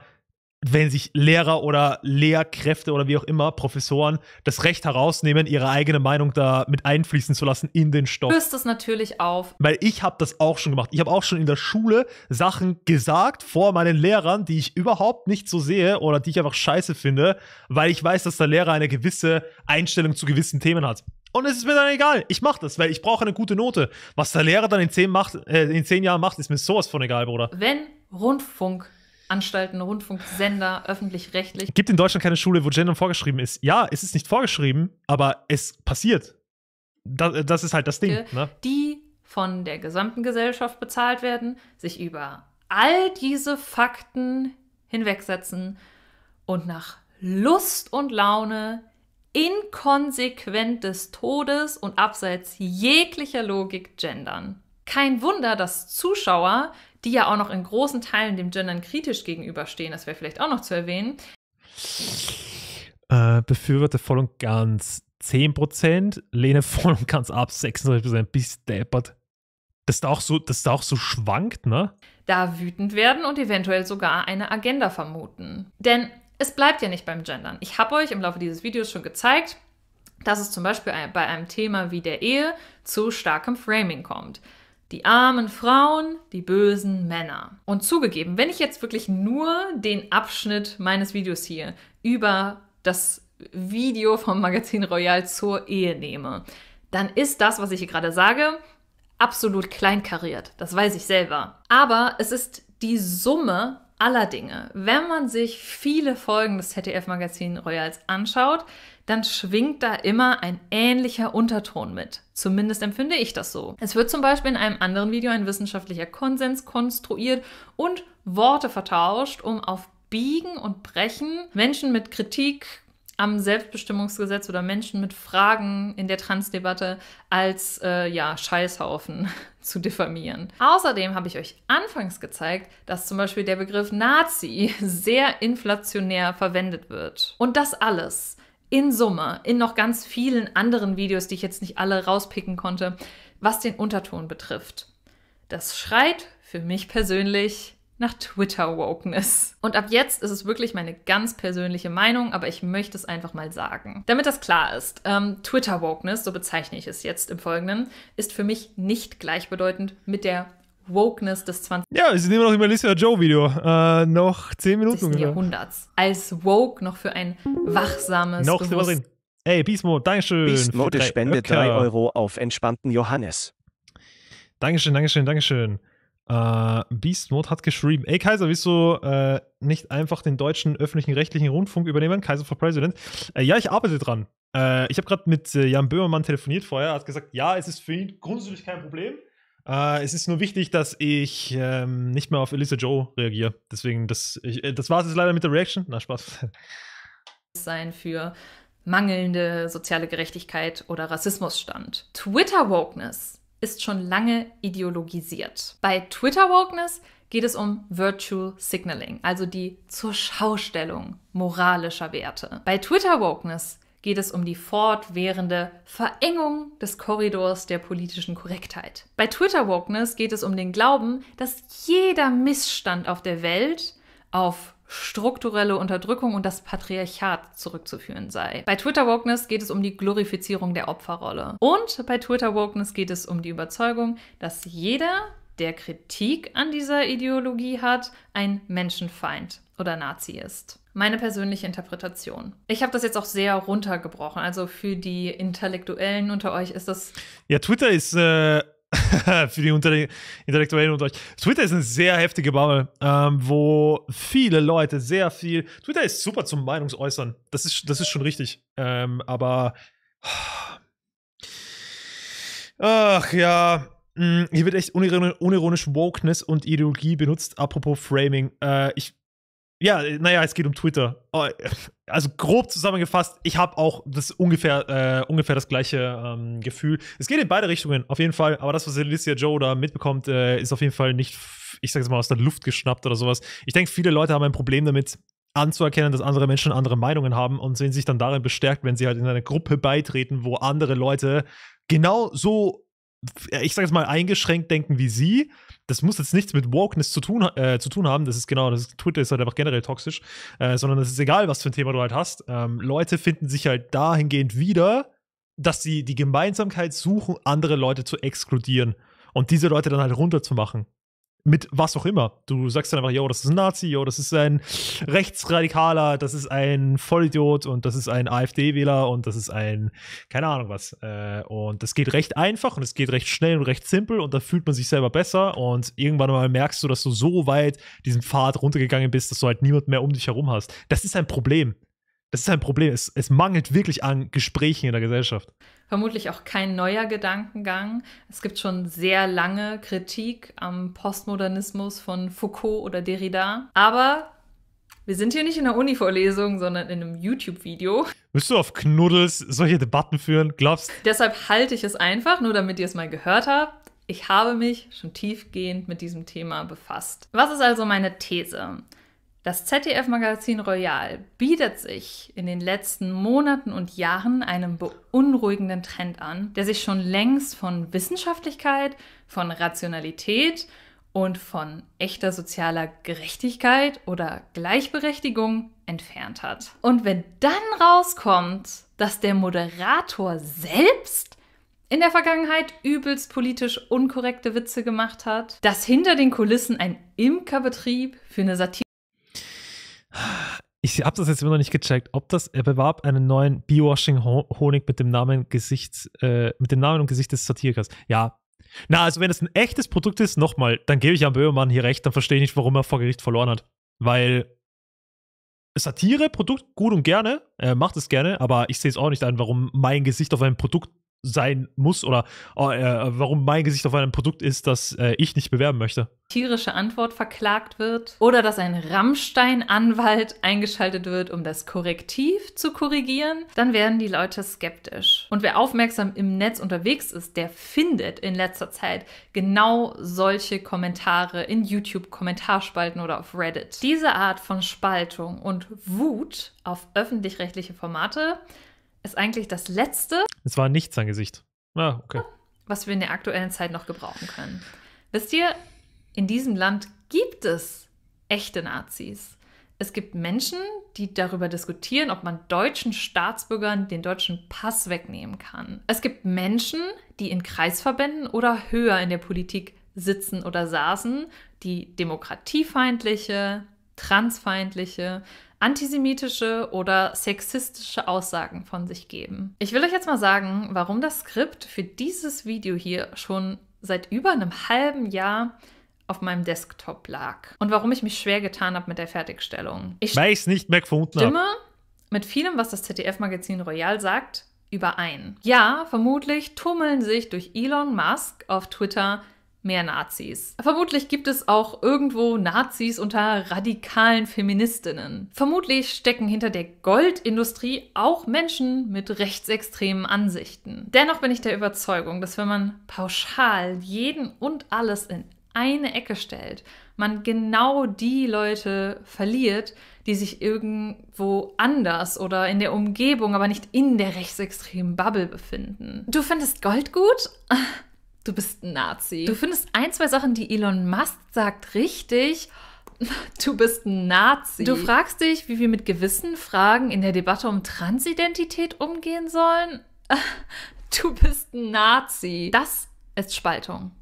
wenn sich Lehrer oder Lehrkräfte oder wie auch immer, Professoren, das Recht herausnehmen, ihre eigene Meinung da mit einfließen zu lassen in den Stoff. Löst das natürlich auf. Weil ich habe das auch schon gemacht. Ich habe auch schon in der Schule Sachen gesagt vor meinen Lehrern, die ich überhaupt nicht so sehe oder die ich einfach scheiße finde, weil ich weiß, dass der Lehrer eine gewisse Einstellung zu gewissen Themen hat. Und es ist mir dann egal. Ich mach das, weil ich brauche eine gute Note. Was der Lehrer dann in zehn, macht, äh, in zehn Jahren macht, ist mir sowas von egal, Bruder. Wenn Rundfunkanstalten, Rundfunksender, öffentlich-rechtlich. Gibt in Deutschland keine Schule, wo Gender vorgeschrieben ist. Ja, es ist nicht vorgeschrieben, aber es passiert. Das, äh, das ist halt das Ding. Ne? Die von der gesamten Gesellschaft bezahlt werden, sich über all diese Fakten hinwegsetzen und nach Lust und Laune inkonsequent des Todes und abseits jeglicher Logik gendern. Kein Wunder, dass Zuschauer, die ja auch noch in großen Teilen dem Gendern kritisch gegenüberstehen, das wäre vielleicht auch noch zu erwähnen, äh, befürworte voll und ganz 10%, lehne *laughs* voll und ganz ab 36%, bis deppert. Dass da so, das da auch so schwankt, ne? Da wütend werden und eventuell sogar eine Agenda vermuten. Denn es bleibt ja nicht beim Gendern. Ich habe euch im Laufe dieses Videos schon gezeigt, dass es zum Beispiel bei einem Thema wie der Ehe zu starkem Framing kommt. Die armen Frauen, die bösen Männer. Und zugegeben, wenn ich jetzt wirklich nur den Abschnitt meines Videos hier über das Video vom Magazin Royal zur Ehe nehme, dann ist das, was ich hier gerade sage, absolut kleinkariert. Das weiß ich selber. Aber es ist die Summe aller Dinge. Wenn man sich viele Folgen des ZDF-Magazin Royals anschaut, dann schwingt da immer ein ähnlicher Unterton mit. Zumindest empfinde ich das so. Es wird zum Beispiel in einem anderen Video ein wissenschaftlicher Konsens konstruiert und Worte vertauscht, um auf Biegen und Brechen Menschen mit Kritik, am Selbstbestimmungsgesetz oder Menschen mit Fragen in der Transdebatte als äh, ja, Scheißhaufen *laughs* zu diffamieren. Außerdem habe ich euch anfangs gezeigt, dass zum Beispiel der Begriff Nazi *laughs* sehr inflationär verwendet wird. Und das alles in Summe, in noch ganz vielen anderen Videos, die ich jetzt nicht alle rauspicken konnte, was den Unterton betrifft. Das schreit für mich persönlich nach Twitter-Wokeness. Und ab jetzt ist es wirklich meine ganz persönliche Meinung, aber ich möchte es einfach mal sagen. Damit das klar ist, ähm, Twitter-Wokeness, so bezeichne ich es jetzt im Folgenden, ist für mich nicht gleichbedeutend mit der Wokeness des 20. Ja, sie nehmen noch über Lisa Joe Video. Äh, noch 10 Minuten. Jahrhunderts. Als woke noch für ein wachsames. Noch sind wir drin. Ey, Bismo, Dankeschön. Bismo, spende 3 Euro auf entspannten Johannes. Dankeschön, Dankeschön, Dankeschön. Äh, Mode hat geschrieben: Ey Kaiser, willst du äh, nicht einfach den deutschen öffentlichen rechtlichen Rundfunk übernehmen? Kaiser for President. Äh, ja, ich arbeite dran. Äh, ich habe gerade mit äh, Jan Böhmermann telefoniert vorher. Er hat gesagt: Ja, es ist für ihn grundsätzlich kein Problem. Äh, es ist nur wichtig, dass ich ähm, nicht mehr auf Elisa Joe reagiere. Deswegen, das, ich, das war es jetzt leider mit der Reaction. Na, Spaß. *laughs* Sein für mangelnde soziale Gerechtigkeit oder Rassismus stand. Twitter-Wokeness ist schon lange ideologisiert. Bei Twitter Wokeness geht es um Virtual Signaling, also die zur Schaustellung moralischer Werte. Bei Twitter Wokeness geht es um die fortwährende Verengung des Korridors der politischen Korrektheit. Bei Twitter Wokeness geht es um den Glauben, dass jeder Missstand auf der Welt auf strukturelle Unterdrückung und das Patriarchat zurückzuführen sei. Bei Twitter Wokeness geht es um die Glorifizierung der Opferrolle. Und bei Twitter Wokeness geht es um die Überzeugung, dass jeder, der Kritik an dieser Ideologie hat, ein Menschenfeind oder Nazi ist. Meine persönliche Interpretation. Ich habe das jetzt auch sehr runtergebrochen. Also für die Intellektuellen unter euch ist das. Ja, Twitter ist äh, *laughs* für die Intellektuellen unter euch. Twitter ist eine sehr heftige Bubble, ähm, wo viele Leute sehr viel. Twitter ist super zum Meinungsäußern. Das ist, das ist schon richtig. Ähm, aber. *sighs* Ach ja. Hm, hier wird echt unironisch Wokeness und Ideologie benutzt. Apropos Framing. Äh, ich. Ja, naja, es geht um Twitter. Oh, also grob zusammengefasst, ich habe auch das ungefähr, äh, ungefähr das gleiche ähm, Gefühl. Es geht in beide Richtungen, auf jeden Fall. Aber das, was Alicia Joe da mitbekommt, äh, ist auf jeden Fall nicht, ich sage jetzt mal, aus der Luft geschnappt oder sowas. Ich denke, viele Leute haben ein Problem damit, anzuerkennen, dass andere Menschen andere Meinungen haben und sehen sich dann darin bestärkt, wenn sie halt in eine Gruppe beitreten, wo andere Leute genau so ich sage jetzt mal, eingeschränkt denken wie sie. Das muss jetzt nichts mit Wokeness zu tun, äh, zu tun haben. Das ist genau, das ist, Twitter ist halt einfach generell toxisch, äh, sondern es ist egal, was für ein Thema du halt hast. Ähm, Leute finden sich halt dahingehend wieder, dass sie die Gemeinsamkeit suchen, andere Leute zu exkludieren und diese Leute dann halt runterzumachen mit was auch immer. Du sagst dann einfach, yo, das ist ein Nazi, yo, das ist ein Rechtsradikaler, das ist ein Vollidiot und das ist ein AfD-Wähler und das ist ein, keine Ahnung was. Äh, und das geht recht einfach und es geht recht schnell und recht simpel und da fühlt man sich selber besser und irgendwann mal merkst du, dass du so weit diesen Pfad runtergegangen bist, dass du halt niemand mehr um dich herum hast. Das ist ein Problem. Das ist ein Problem. Es, es mangelt wirklich an Gesprächen in der Gesellschaft. Vermutlich auch kein neuer Gedankengang. Es gibt schon sehr lange Kritik am Postmodernismus von Foucault oder Derrida. Aber wir sind hier nicht in einer Uni-Vorlesung, sondern in einem YouTube-Video. Willst du auf Knuddels solche Debatten führen? Glaubst du? Deshalb halte ich es einfach, nur damit ihr es mal gehört habt. Ich habe mich schon tiefgehend mit diesem Thema befasst. Was ist also meine These? Das ZDF-Magazin Royal bietet sich in den letzten Monaten und Jahren einem beunruhigenden Trend an, der sich schon längst von Wissenschaftlichkeit, von Rationalität und von echter sozialer Gerechtigkeit oder Gleichberechtigung entfernt hat. Und wenn dann rauskommt, dass der Moderator selbst in der Vergangenheit übelst politisch unkorrekte Witze gemacht hat, dass hinter den Kulissen ein Imkerbetrieb für eine Satire ich habe das jetzt immer noch nicht gecheckt, ob das, er bewarb einen neuen bee honig mit dem Namen Gesichts, äh, mit dem Namen und Gesicht des Satirikers. Ja. Na, also wenn es ein echtes Produkt ist, nochmal, dann gebe ich Herrn Böhmermann hier recht, dann verstehe ich nicht, warum er vor Gericht verloren hat. Weil Satire, Produkt, gut und gerne, er macht es gerne, aber ich sehe es auch nicht ein, warum mein Gesicht auf einem Produkt sein muss oder oh, äh, warum mein Gesicht auf einem Produkt ist, das äh, ich nicht bewerben möchte. Tierische Antwort verklagt wird oder dass ein Rammstein-Anwalt eingeschaltet wird, um das Korrektiv zu korrigieren, dann werden die Leute skeptisch. Und wer aufmerksam im Netz unterwegs ist, der findet in letzter Zeit genau solche Kommentare in YouTube-Kommentarspalten oder auf Reddit. Diese Art von Spaltung und Wut auf öffentlich-rechtliche Formate ist eigentlich das letzte. Es war nichts sein Gesicht. Ah, okay. Was wir in der aktuellen Zeit noch gebrauchen können. Wisst ihr, in diesem Land gibt es echte Nazis. Es gibt Menschen, die darüber diskutieren, ob man deutschen Staatsbürgern den deutschen Pass wegnehmen kann. Es gibt Menschen, die in Kreisverbänden oder höher in der Politik sitzen oder saßen, die demokratiefeindliche, transfeindliche, antisemitische oder sexistische Aussagen von sich geben. Ich will euch jetzt mal sagen, warum das Skript für dieses Video hier schon seit über einem halben Jahr auf meinem Desktop lag und warum ich mich schwer getan habe mit der Fertigstellung. Ich weiß nicht mehr gefunden stimme mit vielem, was das ZDF-Magazin Royal sagt, überein. Ja, vermutlich tummeln sich durch Elon Musk auf Twitter mehr Nazis. Vermutlich gibt es auch irgendwo Nazis unter radikalen Feministinnen. Vermutlich stecken hinter der Goldindustrie auch Menschen mit rechtsextremen Ansichten. Dennoch bin ich der Überzeugung, dass wenn man pauschal jeden und alles in eine Ecke stellt, man genau die Leute verliert, die sich irgendwo anders oder in der Umgebung, aber nicht in der rechtsextremen Bubble befinden. Du findest Gold gut? *laughs* Du bist ein Nazi. Du findest ein, zwei Sachen, die Elon Musk sagt, richtig. Du bist ein Nazi. Du fragst dich, wie wir mit gewissen Fragen in der Debatte um Transidentität umgehen sollen. *laughs* Du bist ein Nazi. Das ist Spaltung.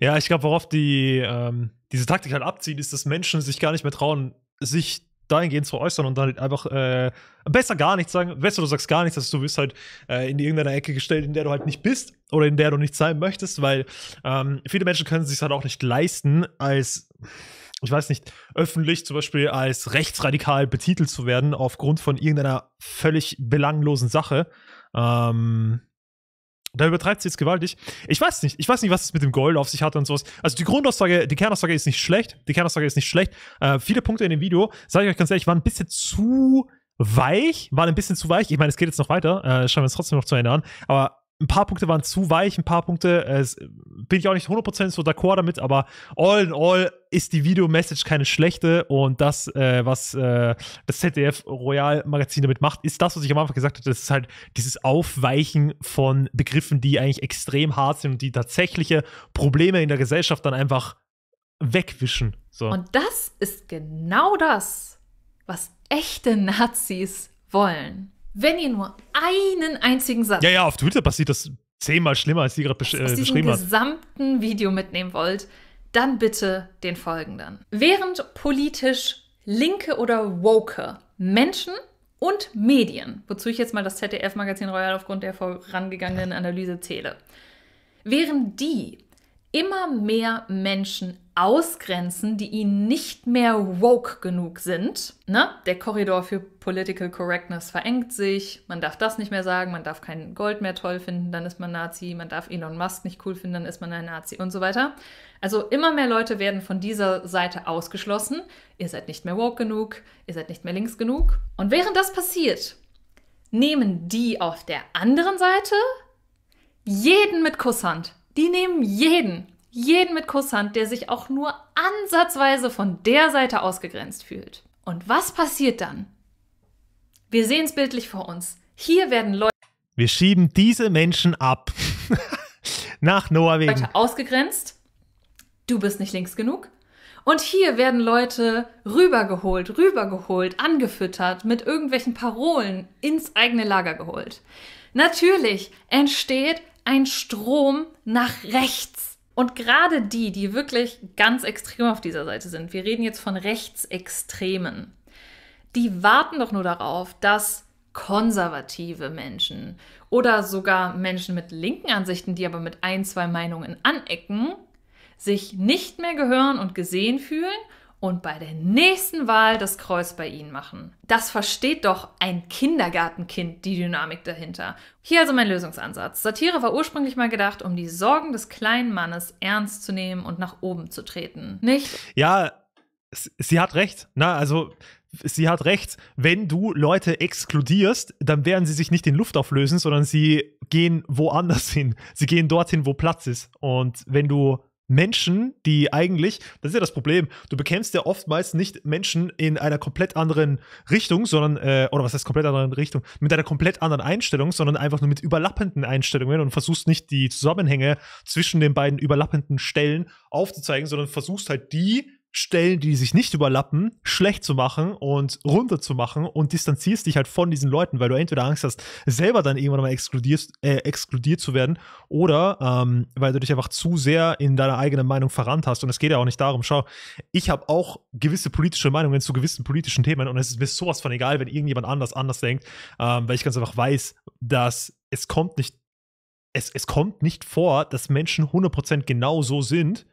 Ja, ich glaube, worauf die, ähm, diese Taktik halt abzieht, ist, dass Menschen sich gar nicht mehr trauen, sich dahingehend zu äußern und dann halt einfach äh, besser gar nichts sagen. Besser du sagst gar nichts, dass also du wirst halt äh, in irgendeiner Ecke gestellt, in der du halt nicht bist oder in der du nicht sein möchtest, weil ähm, viele Menschen können sich halt auch nicht leisten, als ich weiß nicht, öffentlich zum Beispiel als rechtsradikal betitelt zu werden aufgrund von irgendeiner völlig belanglosen Sache. Ähm, da übertreibt sie jetzt gewaltig. Ich weiß nicht, ich weiß nicht, was es mit dem Gold auf sich hat und sowas. Also die Grundaussage, die Kernaussage ist nicht schlecht. Die Kernaussage ist nicht schlecht. Äh, viele Punkte in dem Video, sage ich euch ganz ehrlich, waren ein bisschen zu weich, waren ein bisschen zu weich. Ich meine, es geht jetzt noch weiter, äh, schauen wir uns trotzdem noch zu Ende an. Aber ein paar Punkte waren zu weich, ein paar Punkte äh, bin ich auch nicht 100% so d'accord damit, aber all in all ist die Videomessage keine schlechte und das, äh, was äh, das ZDF Royal Magazin damit macht, ist das, was ich am Anfang gesagt habe, Das ist halt dieses Aufweichen von Begriffen, die eigentlich extrem hart sind und die tatsächliche Probleme in der Gesellschaft dann einfach wegwischen. So. Und das ist genau das, was echte Nazis wollen. Wenn ihr nur einen einzigen Satz. Ja, ja, auf Twitter passiert das zehnmal schlimmer, als sie gerade besch äh, beschrieben hat. gesamten Video mitnehmen wollt, dann bitte den folgenden. Während politisch linke oder woke Menschen und Medien, wozu ich jetzt mal das ZDF-Magazin Royal aufgrund der vorangegangenen Analyse zähle, wären die immer mehr Menschen ausgrenzen, die ihnen nicht mehr woke genug sind. Ne? Der Korridor für Political Correctness verengt sich, man darf das nicht mehr sagen, man darf kein Gold mehr toll finden, dann ist man Nazi, man darf Elon Musk nicht cool finden, dann ist man ein Nazi und so weiter. Also immer mehr Leute werden von dieser Seite ausgeschlossen. Ihr seid nicht mehr woke genug, ihr seid nicht mehr links genug. Und während das passiert, nehmen die auf der anderen Seite jeden mit Kusshand. Die nehmen jeden, jeden mit Kusshand, der sich auch nur ansatzweise von der Seite ausgegrenzt fühlt. Und was passiert dann? Wir sehen es bildlich vor uns. Hier werden Leute. Wir schieben diese Menschen ab. *laughs* Nach Norwegen. Leute ausgegrenzt. Du bist nicht links genug. Und hier werden Leute rübergeholt, rübergeholt, angefüttert, mit irgendwelchen Parolen ins eigene Lager geholt. Natürlich entsteht ein Strom nach rechts. Und gerade die, die wirklich ganz extrem auf dieser Seite sind, wir reden jetzt von Rechtsextremen, die warten doch nur darauf, dass konservative Menschen oder sogar Menschen mit linken Ansichten, die aber mit ein, zwei Meinungen anecken, sich nicht mehr gehören und gesehen fühlen und bei der nächsten Wahl das Kreuz bei ihnen machen. Das versteht doch ein Kindergartenkind, die Dynamik dahinter. Hier also mein Lösungsansatz. Satire war ursprünglich mal gedacht, um die Sorgen des kleinen Mannes ernst zu nehmen und nach oben zu treten. Nicht? Ja, sie hat recht. Na, also sie hat recht, wenn du Leute exkludierst, dann werden sie sich nicht in Luft auflösen, sondern sie gehen woanders *laughs* hin. Sie gehen dorthin, wo Platz ist. Und wenn du Menschen, die eigentlich, das ist ja das Problem, du bekämpfst ja oftmals nicht Menschen in einer komplett anderen Richtung, sondern, äh, oder was heißt komplett anderen Richtung, mit einer komplett anderen Einstellung, sondern einfach nur mit überlappenden Einstellungen und versuchst nicht die Zusammenhänge zwischen den beiden überlappenden Stellen aufzuzeigen, sondern versuchst halt die Stellen, die sich nicht überlappen, schlecht zu machen und runterzumachen und distanzierst dich halt von diesen Leuten, weil du entweder Angst hast, selber dann irgendwann mal exkludiert, äh, exkludiert zu werden oder ähm, weil du dich einfach zu sehr in deiner eigenen Meinung verrannt hast. Und es geht ja auch nicht darum, schau, ich habe auch gewisse politische Meinungen zu gewissen politischen Themen und es ist mir sowas von egal, wenn irgendjemand anders anders denkt, ähm, weil ich ganz einfach weiß, dass es kommt nicht, es, es kommt nicht vor, dass Menschen 100% genau so sind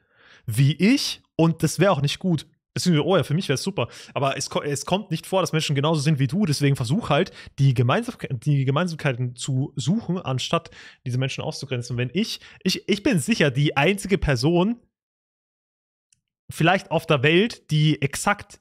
wie ich und das wäre auch nicht gut. oh ja, für mich wäre es super. Aber es, es, kommt nicht vor, dass Menschen genauso sind wie du. Deswegen versuch halt, die, Gemeinsam die Gemeinsamkeiten zu suchen, anstatt diese Menschen auszugrenzen. Und wenn ich, ich, ich bin sicher, die einzige Person, vielleicht auf der Welt, die exakt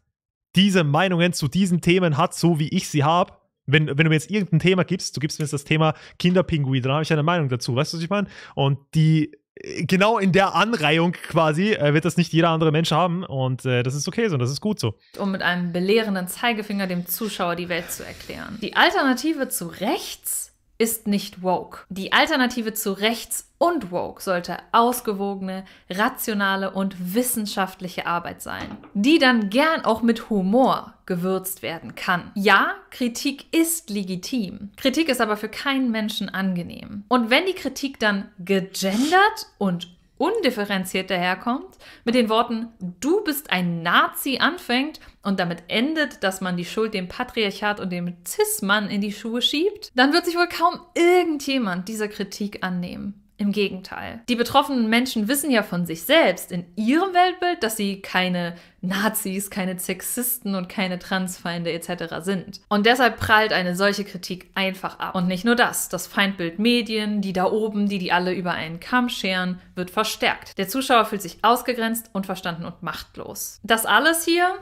diese Meinungen zu diesen Themen hat, so wie ich sie habe. Wenn, wenn du mir jetzt irgendein Thema gibst, du gibst mir jetzt das Thema Kinderpinguin, dann habe ich eine Meinung dazu, weißt du, was ich meine? Und die genau in der Anreihung quasi äh, wird das nicht jeder andere Mensch haben und äh, das ist okay so und das ist gut so. Um mit einem belehrenden Zeigefinger dem Zuschauer die Welt zu erklären. Die Alternative zu rechts ist nicht woke. Die Alternative zu rechts und woke sollte ausgewogene, rationale und wissenschaftliche Arbeit sein, die dann gern auch mit Humor gewürzt werden kann. Ja, Kritik ist legitim. Kritik ist aber für keinen Menschen angenehm. Und wenn die Kritik dann gegendert und undifferenziert daherkommt, mit den Worten du bist ein Nazi anfängt und damit endet, dass man die Schuld dem Patriarchat und dem Cis-Mann in die Schuhe schiebt, dann wird sich wohl kaum irgendjemand dieser Kritik annehmen. Im Gegenteil. Die betroffenen Menschen wissen ja von sich selbst in ihrem Weltbild, dass sie keine Nazis, keine Sexisten und keine Transfeinde etc. sind. Und deshalb prallt eine solche Kritik einfach ab. Und nicht nur das, das Feindbild Medien, die da oben, die die alle über einen Kamm scheren, wird verstärkt. Der Zuschauer fühlt sich ausgegrenzt, unverstanden und machtlos. Das alles hier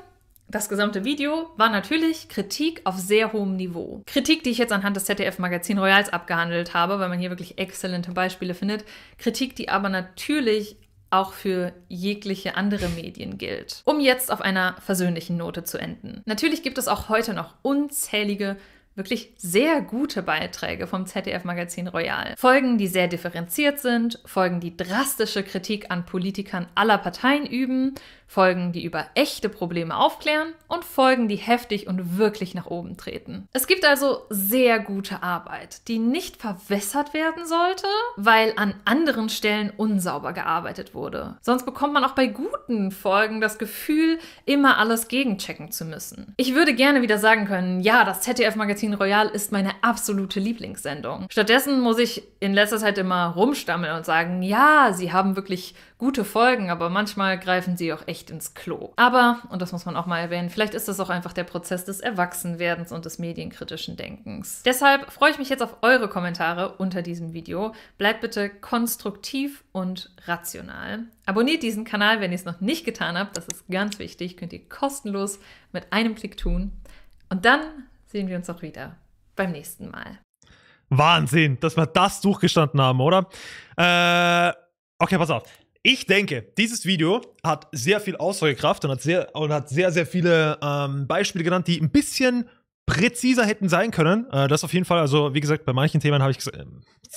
das gesamte Video war natürlich Kritik auf sehr hohem Niveau. Kritik, die ich jetzt anhand des ZDF-Magazin Royals abgehandelt habe, weil man hier wirklich exzellente Beispiele findet. Kritik, die aber natürlich auch für jegliche andere Medien gilt. Um jetzt auf einer versöhnlichen Note zu enden. Natürlich gibt es auch heute noch unzählige wirklich sehr gute Beiträge vom ZDF-Magazin Royal. Folgen, die sehr differenziert sind, Folgen, die drastische Kritik an Politikern aller Parteien üben Folgen, die über echte Probleme aufklären und Folgen, die heftig und wirklich nach oben treten. Es gibt also sehr gute Arbeit, die nicht verwässert werden sollte, weil an anderen Stellen unsauber gearbeitet wurde. Sonst bekommt man auch bei guten Folgen das Gefühl, immer alles gegenchecken zu müssen. Ich würde gerne wieder sagen können, ja, das ZDF-Magazin Royal ist meine absolute Lieblingssendung. Stattdessen muss ich in letzter Zeit immer rumstammeln und sagen, ja, sie haben wirklich gute Folgen, aber manchmal greifen sie auch echt ins Klo. Aber, und das muss man auch mal erwähnen, vielleicht ist das auch einfach der Prozess des Erwachsenwerdens und des medienkritischen Denkens. Deshalb freue ich mich jetzt auf eure Kommentare unter diesem Video. Bleibt bitte konstruktiv und rational. Abonniert diesen Kanal, wenn ihr es noch nicht getan habt. Das ist ganz wichtig. Könnt ihr kostenlos mit einem Klick tun. Und dann sehen wir uns auch wieder beim nächsten Mal. Wahnsinn, dass wir das durchgestanden haben, oder? Äh, okay, pass auf. Ich denke, dieses Video hat sehr viel Aussagekraft und hat sehr, und hat sehr, sehr viele ähm, Beispiele genannt, die ein bisschen präziser hätten sein können. Äh, das auf jeden Fall, also wie gesagt, bei manchen Themen habe ich äh,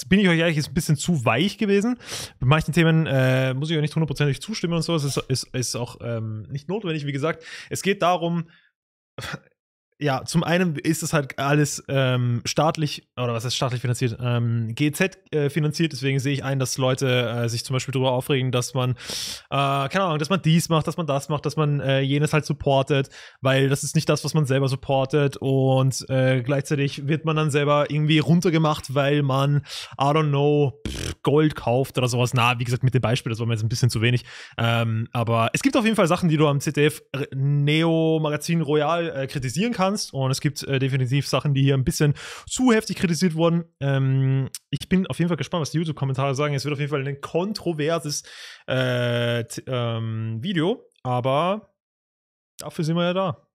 bin ich euch ehrlich, ist ein bisschen zu weich gewesen. Bei manchen Themen äh, muss ich euch nicht hundertprozentig zustimmen und so. Es ist, ist, ist auch ähm, nicht notwendig, wie gesagt. Es geht darum, ja, zum einen ist es halt alles ähm, staatlich, oder was heißt staatlich finanziert, ähm, GZ äh, finanziert, deswegen sehe ich ein, dass Leute äh, sich zum Beispiel darüber aufregen, dass man, äh, keine Ahnung, dass man dies macht, dass man das macht, dass man äh, jenes halt supportet, weil das ist nicht das, was man selber supportet und äh, gleichzeitig wird man dann selber irgendwie runtergemacht, weil man, I don't know, pff, Gold kauft oder sowas. Na, wie gesagt, mit dem Beispiel, das war mir jetzt ein bisschen zu wenig. Ähm, aber es gibt auf jeden Fall Sachen, die du am ZDF äh, Neo Magazin Royal kritisieren kannst kannst. Und es gibt äh, definitiv Sachen, die hier ein bisschen zu heftig kritisiert wurden. Ähm, ich bin auf jeden Fall gespannt, was die YouTube-Kommentare sagen. Es wird auf jeden Fall ein kontroverses äh, ähm, Video, aber dafür sind wir ja da.